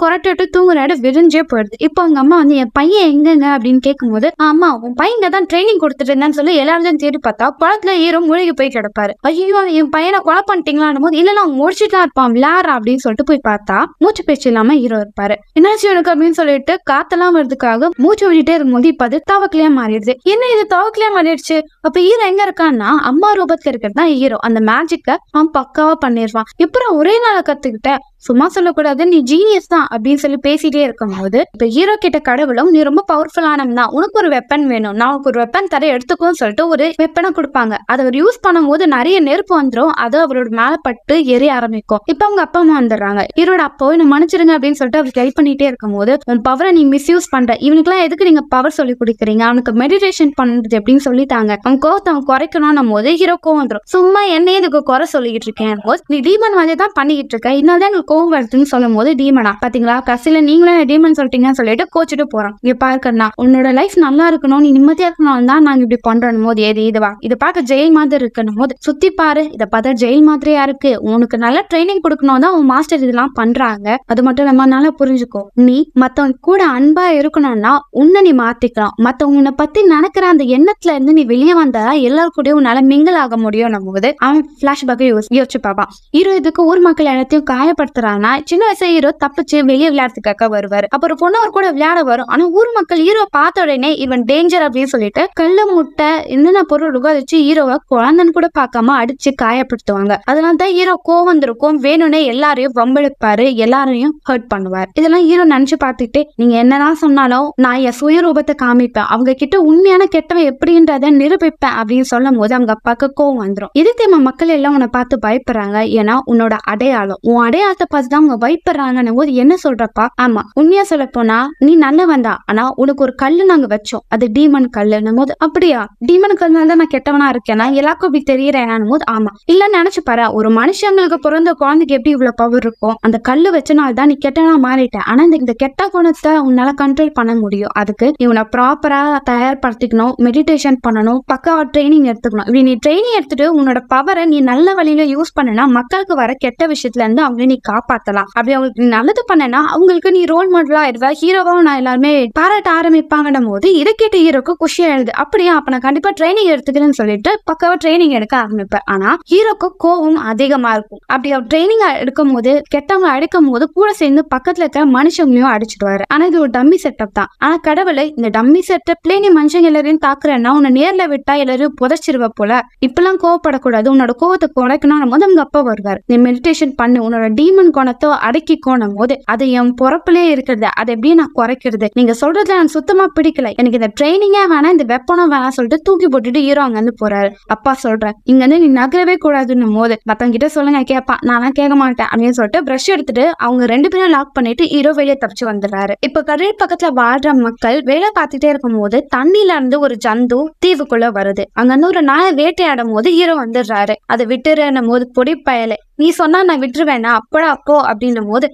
தூங்குற இடம் விரிஞ்சே போயிடுது இப்போ அவங்க அம்மா வந்து என் பையன் எங்கங்க அப்படின்னு கேட்கும்போது அம்மா உன் பையன் தான் ட்ரைனிங் கொடுத்துட்டு இருந்தான்னு சொல்லி எல்லாரும் தேடி பார்த்தா குளத்துல ஈரம் மூழ்கி போய் கிடப்பாரு ஐயோ என் பையனை கொலை பண்ணிட்டீங்களான் போது இல்ல அவன் முடிச்சுட்டு தான் இருப்பான் விளையாடுறா அப்படின்னு சொல்லிட்டு போய் பார்த்தா மூச்சு பேச்சு இல்லாம ஈரோ இருப்பாரு என்னாச்சு எனக்கு அப்படின்னு சொல்லிட்டு காத்தெல்லாம் வர்றதுக்காக மூச்சு விட்டுட்டே இருக்கும்போது இப்ப அது தவக்கலையா மாறிடுது என்ன இது தவக்கலையா மாறிடுச்சு அப்ப ஈரோ எங்க இருக்கான்னா அம்மா ரூபத்துல இருக்கிறது தான் ஹீரோ அந்த மேஜிக்கை அவன் பக்காவா பண்ணிடுவான் எப்பறம் ஒரே நாளை கத்துக்கிட்ட சும்மா சொல்லக்கூடாது நீ ஜீனியஸ் தான் அப்படின்னு சொல்லி பேசிட்டே இருக்கும்போது இப்ப ஹீரோ கிட்ட கடவுளும் நீ ரொம்ப பவர்ஃபுல்லானவன் தான் உனக்கு ஒரு வெப்பன் வேணும் நான் உனக்கு ஒரு வெப்பன் தர எடுத்துக்கோன்னு சொல்லிட்டு ஒரு வெப்பனை கொடுப்பாங்க அதை அவர் யூஸ் பண்ணும்போது நிறைய நெருப்பு வந்துடும் அது அவரோட மேல பட்டு எரிய ஆரம்பிக்கும் இப்ப அவங்க அப்பா அம்மா வந்துடுறாங்க ஹீரோட அப்போ என்ன மன்னிச்சிருங்க அப்படின்னு சொல்லிட்டு அவர் ஹெல்ப் பண்ணிட்டே இருக்கும்போது உன் பவரை நீ மிஸ்யூஸ் பண்ற இவனுக்குலாம் எதுக்கு நீங்க பவர் சொல்லி கொடுக்குறீங்க அவனுக்கு மெடிடேஷன் பண்றது அப்படின்னு சொல்லிட்டாங்க அவன் கோவத்தை அவன் குறைக்கணும் போது ஹீரோ கோவம் வந்துடும் சும்மா என்னையே இதுக்கு குறை சொல்லிட்டு இருக்கேன் நீ டீமன் வந்து தான் பண்ணிக்கிட்டு இருக்க இதனால தான் எங்களுக்கு வருதுன்னு சொல்லும் போது டீமனா பாத்தீங்களா கசில நீங்களே டீமன் சொல்லிட்டீங்கன்னு சொல்லிட்டு கோச்சிட்டு போறான் இங்க பாருக்கண்ணா உன்னோட லைஃப் நல்லா இருக்கணும் நீ நிம்மதியா இருக்கணும் தான் நாங்க இப்படி பண்றோம் போது ஏது இதுவா இது பார்க்க ஜெயில் மாதிரி இருக்கணும் போது சுத்தி பாரு இதை பார்த்தா ஜெயில் மாதிரியா இருக்கு உனக்கு நல்ல ட்ரைனிங் கொடுக்கணும் தான் உன் மாஸ்டர் இதெல்லாம் பண்றாங்க அது மட்டும் நல்லா புரிஞ்சுக்கோ நீ மத்தவங்க கூட அன்பா இருக்கணும்னா உன்னை நீ மாத்திக்கலாம் மத்தவங்க உன்னை பத்தி நினைக்கிற அந்த எண்ணத்துல இருந்து நீ வெளியே வந்தா எல்லாரும் உன்னால மிங்கிள் ஆக முடியும் நம்ம போது அவன் பிளாஷ்பேக் யோசிச்சு பார்ப்பான் ஹீரோ இதுக்கு ஊர் மக்கள் எல்லாத்தையும் காயப்படுத்துறான் பண்றான்னா சின்ன வயசு ஹீரோ தப்பிச்சு வெளியே விளையாடுறதுக்காக வருவார் அப்புறம் பொண்ணு அவர் கூட விளையாட வரும் ஆனா ஊர் மக்கள் ஹீரோ பார்த்த உடனே இவன் டேஞ்சர் அப்படின்னு சொல்லிட்டு கல்லு முட்டை என்னென்ன பொருள் இருக்கோ அதை வச்சு ஹீரோவை குழந்தைன்னு கூட பார்க்காம அடிச்சு காயப்படுத்துவாங்க அதனால தான் ஹீரோ கோவம் வந்திருக்கும் வேணும்னே எல்லாரையும் வம்பெழுப்பாரு எல்லாரையும் ஹர்ட் பண்ணுவார் இதெல்லாம் ஹீரோ நினைச்சு பார்த்துட்டு நீங்க என்னதான் சொன்னாலும் நான் என் சுயரூபத்தை காமிப்பேன் அவங்க கிட்ட உண்மையான கெட்டவன் எப்படின்றத நிரூபிப்பேன் அப்படின்னு சொல்லும் போது அவங்க அப்பாவுக்கு கோவம் வந்துடும் எது மக்கள் எல்லாம் உன்னை பார்த்து பயப்படுறாங்க ஏன்னா உன்னோட அடையாளம் உன் அடையாளத்தை பார்த்து தான் அவங்க பயப்படுறாங்கன்னு போது என்ன சொல்றப்பா ஆமா உண்மையா சொல்ல போனா நீ நல்லவன் தான் ஆனா உனக்கு ஒரு கல்லு நாங்க வச்சோம் அது டீமன் கல்லுன்னும் போது அப்படியா டீமன் கல்லுனால தான் நான் கெட்டவனா இருக்கேனா எல்லாருக்கும் இப்படி தெரியறேனும் போது ஆமா இல்ல நினைச்சு பாரு ஒரு மனுஷங்களுக்கு பிறந்த குழந்தைக்கு எப்படி இவ்வளவு பவர் இருக்கும் அந்த கல்லு வச்சனால தான் நீ கெட்டனா மாறிட்டேன் ஆனா இந்த கெட்ட குணத்தை உன்னால கண்ட்ரோல் பண்ண முடியும் அதுக்கு நீ உன்னை ப்ராப்பரா தயார்படுத்திக்கணும் மெடிடேஷன் பண்ணணும் பக்காவா ட்ரைனிங் எடுத்துக்கணும் இப்படி நீ ட்ரைனிங் எடுத்துட்டு உன்னோட பவரை நீ நல்ல வழியில யூஸ் பண்ணனா மக்களுக்கு வர கெட்ட விஷயத்துல இருந்து அவங்க நீ காப்ப காப்பாத்தலாம் அப்படி அவங்களுக்கு நல்லது பண்ணனா அவங்களுக்கு நீ ரோல் மாடலா இருவா ஹீரோவாவும் நான் எல்லாருமே பாராட்ட ஆரம்பிப்பாங்கன்னும் போது இதை கேட்ட ஹீரோக்கு குஷி ஆயிடுது அப்படியா அப்ப நான் கண்டிப்பா ட்ரைனிங் எடுத்துக்கிறேன்னு சொல்லிட்டு பக்கவா ட்ரைனிங் எடுக்க ஆரம்பிப்பேன் ஆனா ஹீரோக்கு கோவம் அதிகமா இருக்கும் அப்படி அவர் ட்ரைனிங் எடுக்கும் போது கெட்டவங்க அடிக்கும் போது கூட சேர்ந்து பக்கத்துல இருக்கிற மனுஷங்களையும் அடிச்சிடுவாரு ஆனா இது ஒரு டம்மி செட்டப் தான் ஆனா கடவுளை இந்த டம்மி செட்டப்லயே நீ மனுஷங்க எல்லாரையும் தாக்குறேன்னா உன்னை நேர்ல விட்டா எல்லாரும் புதைச்சிருவ போல இப்பெல்லாம் கோவப்படக்கூடாது உன்னோட கோவத்தை குறைக்கணும் போது அவங்க அப்பா வருவார் நீ மெடிடேஷன் பண்ணு உன்னோட டீமன் கோணத்தோ அடக்கி கோணம் போது அது என் பொறப்புலயே இருக்கிறது அதை எப்படி நான் குறைக்கிறது நீங்க சொல்றதுல நான் சுத்தமா பிடிக்கல எனக்கு இந்த ட்ரைனிங்கே வேணாம் இந்த வெப்பனும் வேணாம் சொல்லிட்டு தூக்கி போட்டுட்டு ஹீரோ அங்க இருந்து போறாரு அப்பா சொல்றேன் இங்க இருந்து நீ நகரவே கூடாதுன்னு போது மத்தவங்க கிட்ட சொல்லுங்க கேப்பா நான்லாம் கேட்க மாட்டேன் அப்படின்னு சொல்லிட்டு ப்ரஷ் எடுத்துட்டு அவங்க ரெண்டு பேரும் லாக் பண்ணிட்டு ஹீரோ வெளியே தப்பிச்சு வந்துடுறாரு இப்ப கடல் பக்கத்துல வாழ்ற மக்கள் வேலை பார்த்துட்டே இருக்கும் போது தண்ணியில இருந்து ஒரு ஜந்து தீவுக்குள்ள வருது அங்க இருந்து ஒரு நாய் வேட்டையாடும் போது ஹீரோ வந்துடுறாரு அதை விட்டுறனும் போது பொடி பயலை நீ சொன்னா நான் விட்டுருவேனா அப்படா அப்போ அப்படின்னும் போது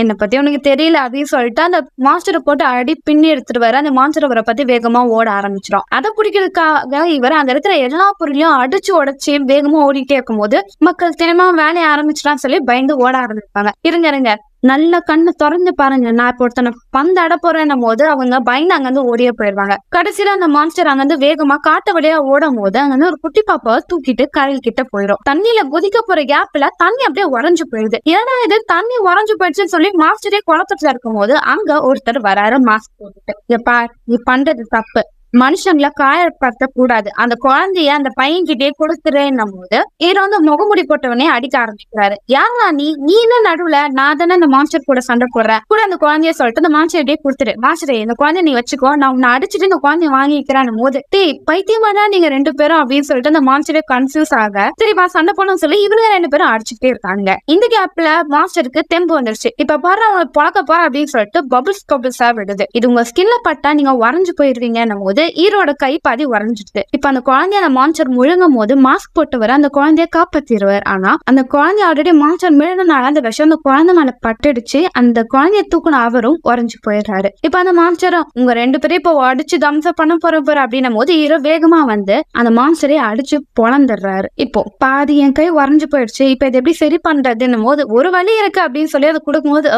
என்னை பத்தி உனக்கு தெரியல அப்படின்னு சொல்லிட்டு அந்த மாஸ்டரை போட்டு அடி பின்னி எடுத்துட்டு வர அந்த மாஸ்டர் அவரை பத்தி வேகமா ஓட ஆரம்பிச்சிடும் அதை பிடிக்கிறதுக்காக இவர் அந்த இடத்துல எல்லா பொருளையும் அடிச்சு உடச்சி வேகமா ஓடிட்டே இருக்கும் போது மக்கள் தினமும் வேலையை ஆரம்பிச்சிடான்னு சொல்லி பயந்து ஓட ஆரம்பிப்பாங்க இருங்க இருங்க நல்ல கண்ணு திறந்து பாருங்க நான் இப்போ ஒருத்தனை பந்து அட போறேன்னும் போது அவங்க பயந்து அங்கிருந்து ஓடியே போயிடுவாங்க கடைசியில அந்த மான்ஸ்டர் அங்கிருந்து வேகமா காட்டு வழியா ஓடும் போது அங்கிருந்து ஒரு குட்டி பாப்பாவை தூக்கிட்டு கரையில் கிட்ட போயிடும் தண்ணியில குதிக்க போற கேப்ல தண்ணி அப்படியே உறைஞ்சு போயிடுது ஏன்னா இது தண்ணி உறைஞ்சு போயிடுச்சுன்னு சொல்லி மாஸ்டரே குளத்துட்டு இருக்கும் போது அங்க ஒருத்தர் வராரு மாஸ்க் போட்டுட்டு பார் நீ பண்றது தப்பு மனுஷங்களை காயப்படுத்த கூடாது அந்த குழந்தைய அந்த பையன்கிட்டயே கொடுத்துறேன்னும் போது இவர் வந்து முகமுடி போட்டவனே அடிக்க ஆரம்பிக்கிறாரு யாரா நீ நீ என்ன நடுவுல நான் தானே அந்த மாஸ்டர் கூட சண்டை போடுறேன் கூட அந்த குழந்தைய சொல்லிட்டு அந்த மாஸ்டர்கிட்டயே கொடுத்துரு மாஸ்டர் இந்த குழந்தைய நீ வச்சுக்கோ நான் உன்னை அடிச்சுட்டு இந்த குழந்தைய வாங்கிக்கிறான் போது டேய் பைத்தியமாடா நீங்க ரெண்டு பேரும் அப்படின்னு சொல்லிட்டு அந்த மாஸ்டரே கன்ஃபியூஸ் ஆக சரிப்பா சண்டை போனோம் சொல்லி இவங்க ரெண்டு பேரும் அடிச்சுட்டே இருக்காங்க இந்த கேப்ல மாஸ்டருக்கு தெம்பு வந்துருச்சு இப்ப பாரு அவங்க பழக்க அப்படின்னு சொல்லிட்டு பபுள்ஸ் பபுள்ஸா விடுது இது உங்க ஸ்கின்ல பட்டா நீங்க வரைஞ்சு போயிருவீங்கன்னும் போது போது ஈரோட கை பாதி உறைஞ்சிடுது இப்ப அந்த குழந்தைய அந்த மான்சர் முழுங்கும் போது மாஸ்க் போட்டவர் அந்த குழந்தைய காப்பாத்திடுவார் ஆனா அந்த குழந்தை ஆல்ரெடி மான்சர் முழுங்கினால அந்த விஷம் அந்த குழந்தை மேல பட்டுடுச்சு அந்த குழந்தைய தூக்குன அவரும் உறைஞ்சு போயிடுறாரு இப்ப அந்த மான்சரும் உங்க ரெண்டு பேரும் இப்போ அடிச்சு தம்ச பண்ண போற போற அப்படின்னும் போது ஹீரோ வேகமா வந்து அந்த மான்சரை அடிச்சு பொழந்துடுறாரு இப்போ பாதி என் கை உறைஞ்சு போயிடுச்சு இப்ப இதை எப்படி சரி பண்றதுன்னும் போது ஒரு வழி இருக்கு அப்படின்னு சொல்லி அதை கொடுக்கும்போது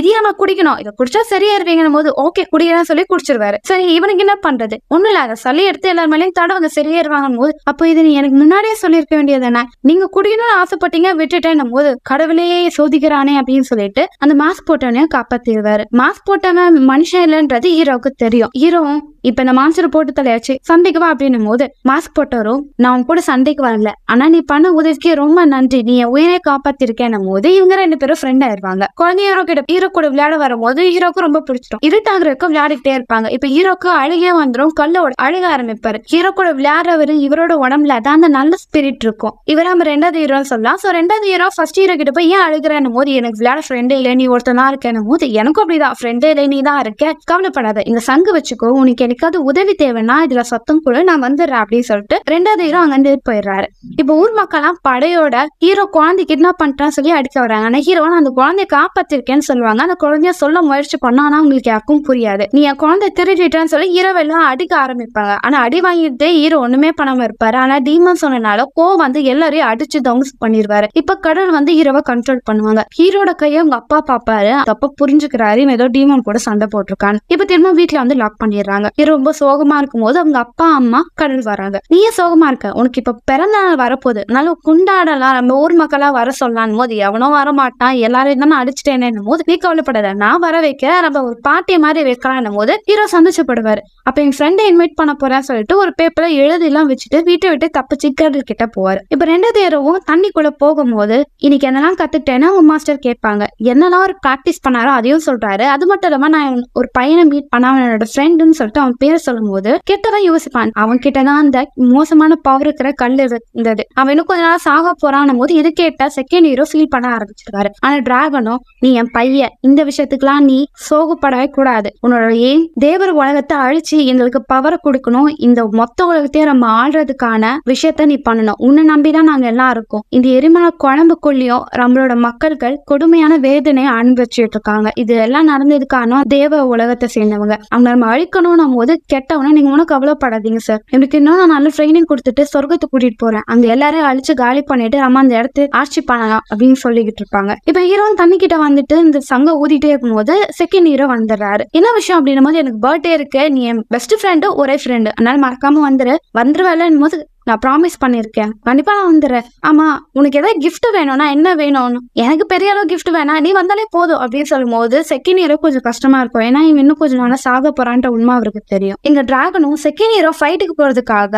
இதையா நான் குடிக்கணும் இதை குடிச்சா சரியா இருப்பீங்கன்னும் போது ஓகே குடிக்கிறேன்னு சொல்லி குடிச்சிருவாரு சரி இவனுக்கு என்ன பண்றது ஒண்ணு இல்லை அதை சொல்லி எடுத்து எல்லாரும் மேலேயும் தடவங்க வந்து சரியாயிருவாங்க போது அப்போ இது நீ எனக்கு முன்னாடியே சொல்லியிருக்க வேண்டியது என்ன நீங்க குடிக்கணும்னு ஆசைப்பட்டீங்க விட்டுட்டேன் போது கடவுளையே சோதிக்கிறானே அப்படின்னு சொல்லிட்டு அந்த மாஸ்க் போட்டவனையும் காப்பாத்திடுவாரு மாஸ்க் போட்டவன் மனுஷன் இல்லைன்றது ஹீரோவுக்கு தெரியும் ஹீரோவும் இப்ப இந்த மாஸ்டர் போட்டு தலையாச்சு சண்டைக்கு வா அப்படின்னும் போது மாஸ்க் போட்டவரும் நான் உன் கூட சண்டைக்கு வரல ஆனா நீ பண்ண உதவிக்கு ரொம்ப நன்றி நீ என் உயிரை காப்பாத்திருக்கேன் போது இவங்க ரெண்டு பேரும் ஃப்ரெண்ட் ஆயிருவாங்க குழந்தை ஹீரோ கிட்ட ஹீரோ கூட விளையாட வரும்போது ஹீரோக்கு ரொம்ப பிடிச்சிடும் இருட்டாகிறதுக்கு விளையாடிக்கிட்டே இருப்பாங்க இப்ப ஹீரோக்கு அழகே வந்துடும் அப்புறம் கல்லோட அழுக ஆரம்பிப்பாரு ஹீரோ கூட விளையாடுறவரு இவரோட உடம்புல தான் அந்த நல்ல ஸ்பிரிட் இருக்கும் இவர் நம்ம ரெண்டாவது ஹீரோன்னு சொல்லலாம் ஸோ ரெண்டாவது ஹீரோ ஃபர்ஸ்ட் ஹீரோ கிட்ட போய் ஏன் அழுகிறேன் போது எனக்கு விளையாட ஃப்ரெண்டே இல்லை நீ ஒருத்தனா இருக்கேன் போது எனக்கும் அப்படிதான் ஃப்ரெண்டே இல்லை நீ தான் இருக்க கவலைப்படாத இந்த சங்கு வச்சுக்கோ உனக்கு எனக்காவது உதவி தேவைன்னா இதுல சத்தம் கூட நான் வந்துடுறேன் அப்படின்னு சொல்லிட்டு ரெண்டாவது ஹீரோ அங்கிருந்து போயிடுறாரு இப்போ ஊர் மக்கள்லாம் படையோட ஹீரோ குழந்தை கிட்னாப் பண்ணிட்டான்னு சொல்லி அடிக்க வராங்க ஆனா ஹீரோ நான் அந்த குழந்தைய காப்பாத்திருக்கேன்னு சொல்லுவாங்க அந்த குழந்தைய சொல்ல முயற்சி பண்ணா ஆனா உங்களுக்கு யாருக்கும் புரியாது நீ என் குழந்தை திருடிட்டேன்னு சொல்லி ஹீரோ ஹீரோவெல்லாம் அடிக்க ஆரம்பிப்பாங்க ஆனா அடி வாங்கிட்டு ஹீரோ ஒண்ணுமே பண்ணாம இருப்பாரு ஆனா டீமன் சொன்னனால கோ வந்து எல்லாரையும் அடிச்சு தவுன்ஸ் பண்ணிருவாரு இப்ப கடல் வந்து ஹீரோவை கண்ட்ரோல் பண்ணுவாங்க ஹீரோட கையை அவங்க அப்பா பாப்பாரு அப்ப புரிஞ்சுக்கிறாரு ஏதோ டீமன் கூட சண்டை போட்டிருக்கான் இப்ப திரும்ப வீட்டுல வந்து லாக் பண்ணிடுறாங்க ஈரோ ரொம்ப சோகமா இருக்கும் போது அவங்க அப்பா அம்மா கடல் வராங்க நீயே சோகமா இருக்க உனக்கு இப்ப பிறந்த நாள் வரப்போகுது நல்லா குண்டாடலாம் நம்ம ஊர் மக்களா வர சொல்லலாம் போது எவனோ வர மாட்டான் எல்லாரையும் தானே அடிச்சுட்டேன்னு போது நீ கவலைப்படாத நான் வர வைக்க நம்ம ஒரு பாட்டிய மாதிரி வைக்கலாம்னும் போது ஹீரோ சந்தோஷப்படுவாரு அப்ப என் ஃப்ரெண்டை இன்வைட் பண்ண போறேன் சொல்லிட்டு ஒரு பேப்பர்ல எழுதிலாம் வச்சுட்டு வீட்டை விட்டு தப்பு சிக்கர்கள் கிட்ட போவாரு இப்ப ரெண்டு தேரவும் தண்ணிக்குள்ள போகும்போது இன்னைக்கு என்னெல்லாம் கத்துக்கிட்டேன்னா உங்க மாஸ்டர் கேட்பாங்க என்னெல்லாம் ஒரு ப்ராக்டிஸ் பண்ணாரோ அதையும் சொல்றாரு அது மட்டும் இல்லாம நான் ஒரு பையனை மீட் பண்ண அவனோட ஃப்ரெண்டுன்னு சொல்லிட்டு அவன் பேர் சொல்லும்போது கிட்டதான் யோசிப்பான் அவன் கிட்டதான் அந்த மோசமான பவர் இருக்கிற கல் இருந்தது அவன் இன்னும் கொஞ்ச நாள் சாக போறான் போது இது கேட்டா செகண்ட் ஹீரோ ஃபீல் பண்ண ஆரம்பிச்சிருக்காரு ஆனா டிராகனோ நீ என் பையன் இந்த விஷயத்துக்குலாம் நீ சோகப்படவே கூடாது உன்னோட ஏன் தேவர் உலகத்தை அழிச்சு எங்களுக்கு உனக்கு பவரை கொடுக்கணும் இந்த மொத்த உலகத்தையும் நம்ம ஆள்றதுக்கான விஷயத்த நீ பண்ணணும் உன்னை நம்பிதான் நாங்க எல்லாம் இருக்கோம் இந்த எரிமலை குழம்புக்குள்ளேயும் நம்மளோட மக்கள்கள் கொடுமையான வேதனையை அனுபவிச்சுட்டு இருக்காங்க இது எல்லாம் நடந்ததுக்கான தேவ உலகத்தை சேர்ந்தவங்க அவங்க நம்ம அழிக்கணும் போது கெட்டவன நீங்க அவ்வளவு கவலைப்படாதீங்க சார் எனக்கு இன்னும் நான் நல்ல ட்ரைனிங் கொடுத்துட்டு சொர்க்கத்தை கூட்டிட்டு போறேன் அங்க எல்லாரையும் அழிச்சு காலி பண்ணிட்டு நம்ம அந்த இடத்து ஆட்சி பண்ணலாம் அப்படின்னு சொல்லிக்கிட்டு இருப்பாங்க இப்ப ஹீரோன் தண்ணி கிட்ட வந்துட்டு இந்த சங்கம் ஊதிட்டே இருக்கும்போது செகண்ட் ஹீரோ வந்துடுறாரு என்ன விஷயம் அப்படின்னும் போது எனக்கு பர்த்டே இருக்கு நீ என் பெஸ்ட் ஃப்ரெண்டு ஒரே ஃப்ரெண்டு அதனால மறக்காம வந்துரு வந்துருவேலன்னும் போது நான் ப்ராமிஸ் பண்ணியிருக்கேன் கண்டிப்பாக நான் வந்துடுறேன் ஆமாம் உனக்கு ஏதாவது கிஃப்ட் வேணும்னா என்ன வேணும்னு எனக்கு பெரிய அளவு கிஃப்ட் வேணாம் நீ வந்தாலே போதும் அப்படின்னு சொல்லும்போது இயரோ கொஞ்சம் கஷ்டமாக இருக்கும் ஏன்னா இவன் இன்னும் கொஞ்சம் நல்லா சாக போகிறான்ட்டு உண்மை அவருக்கு தெரியும் எங்கள் டிராகனும் செகண்ட் இயரோ ஃபைட்டுக்கு போகிறதுக்காக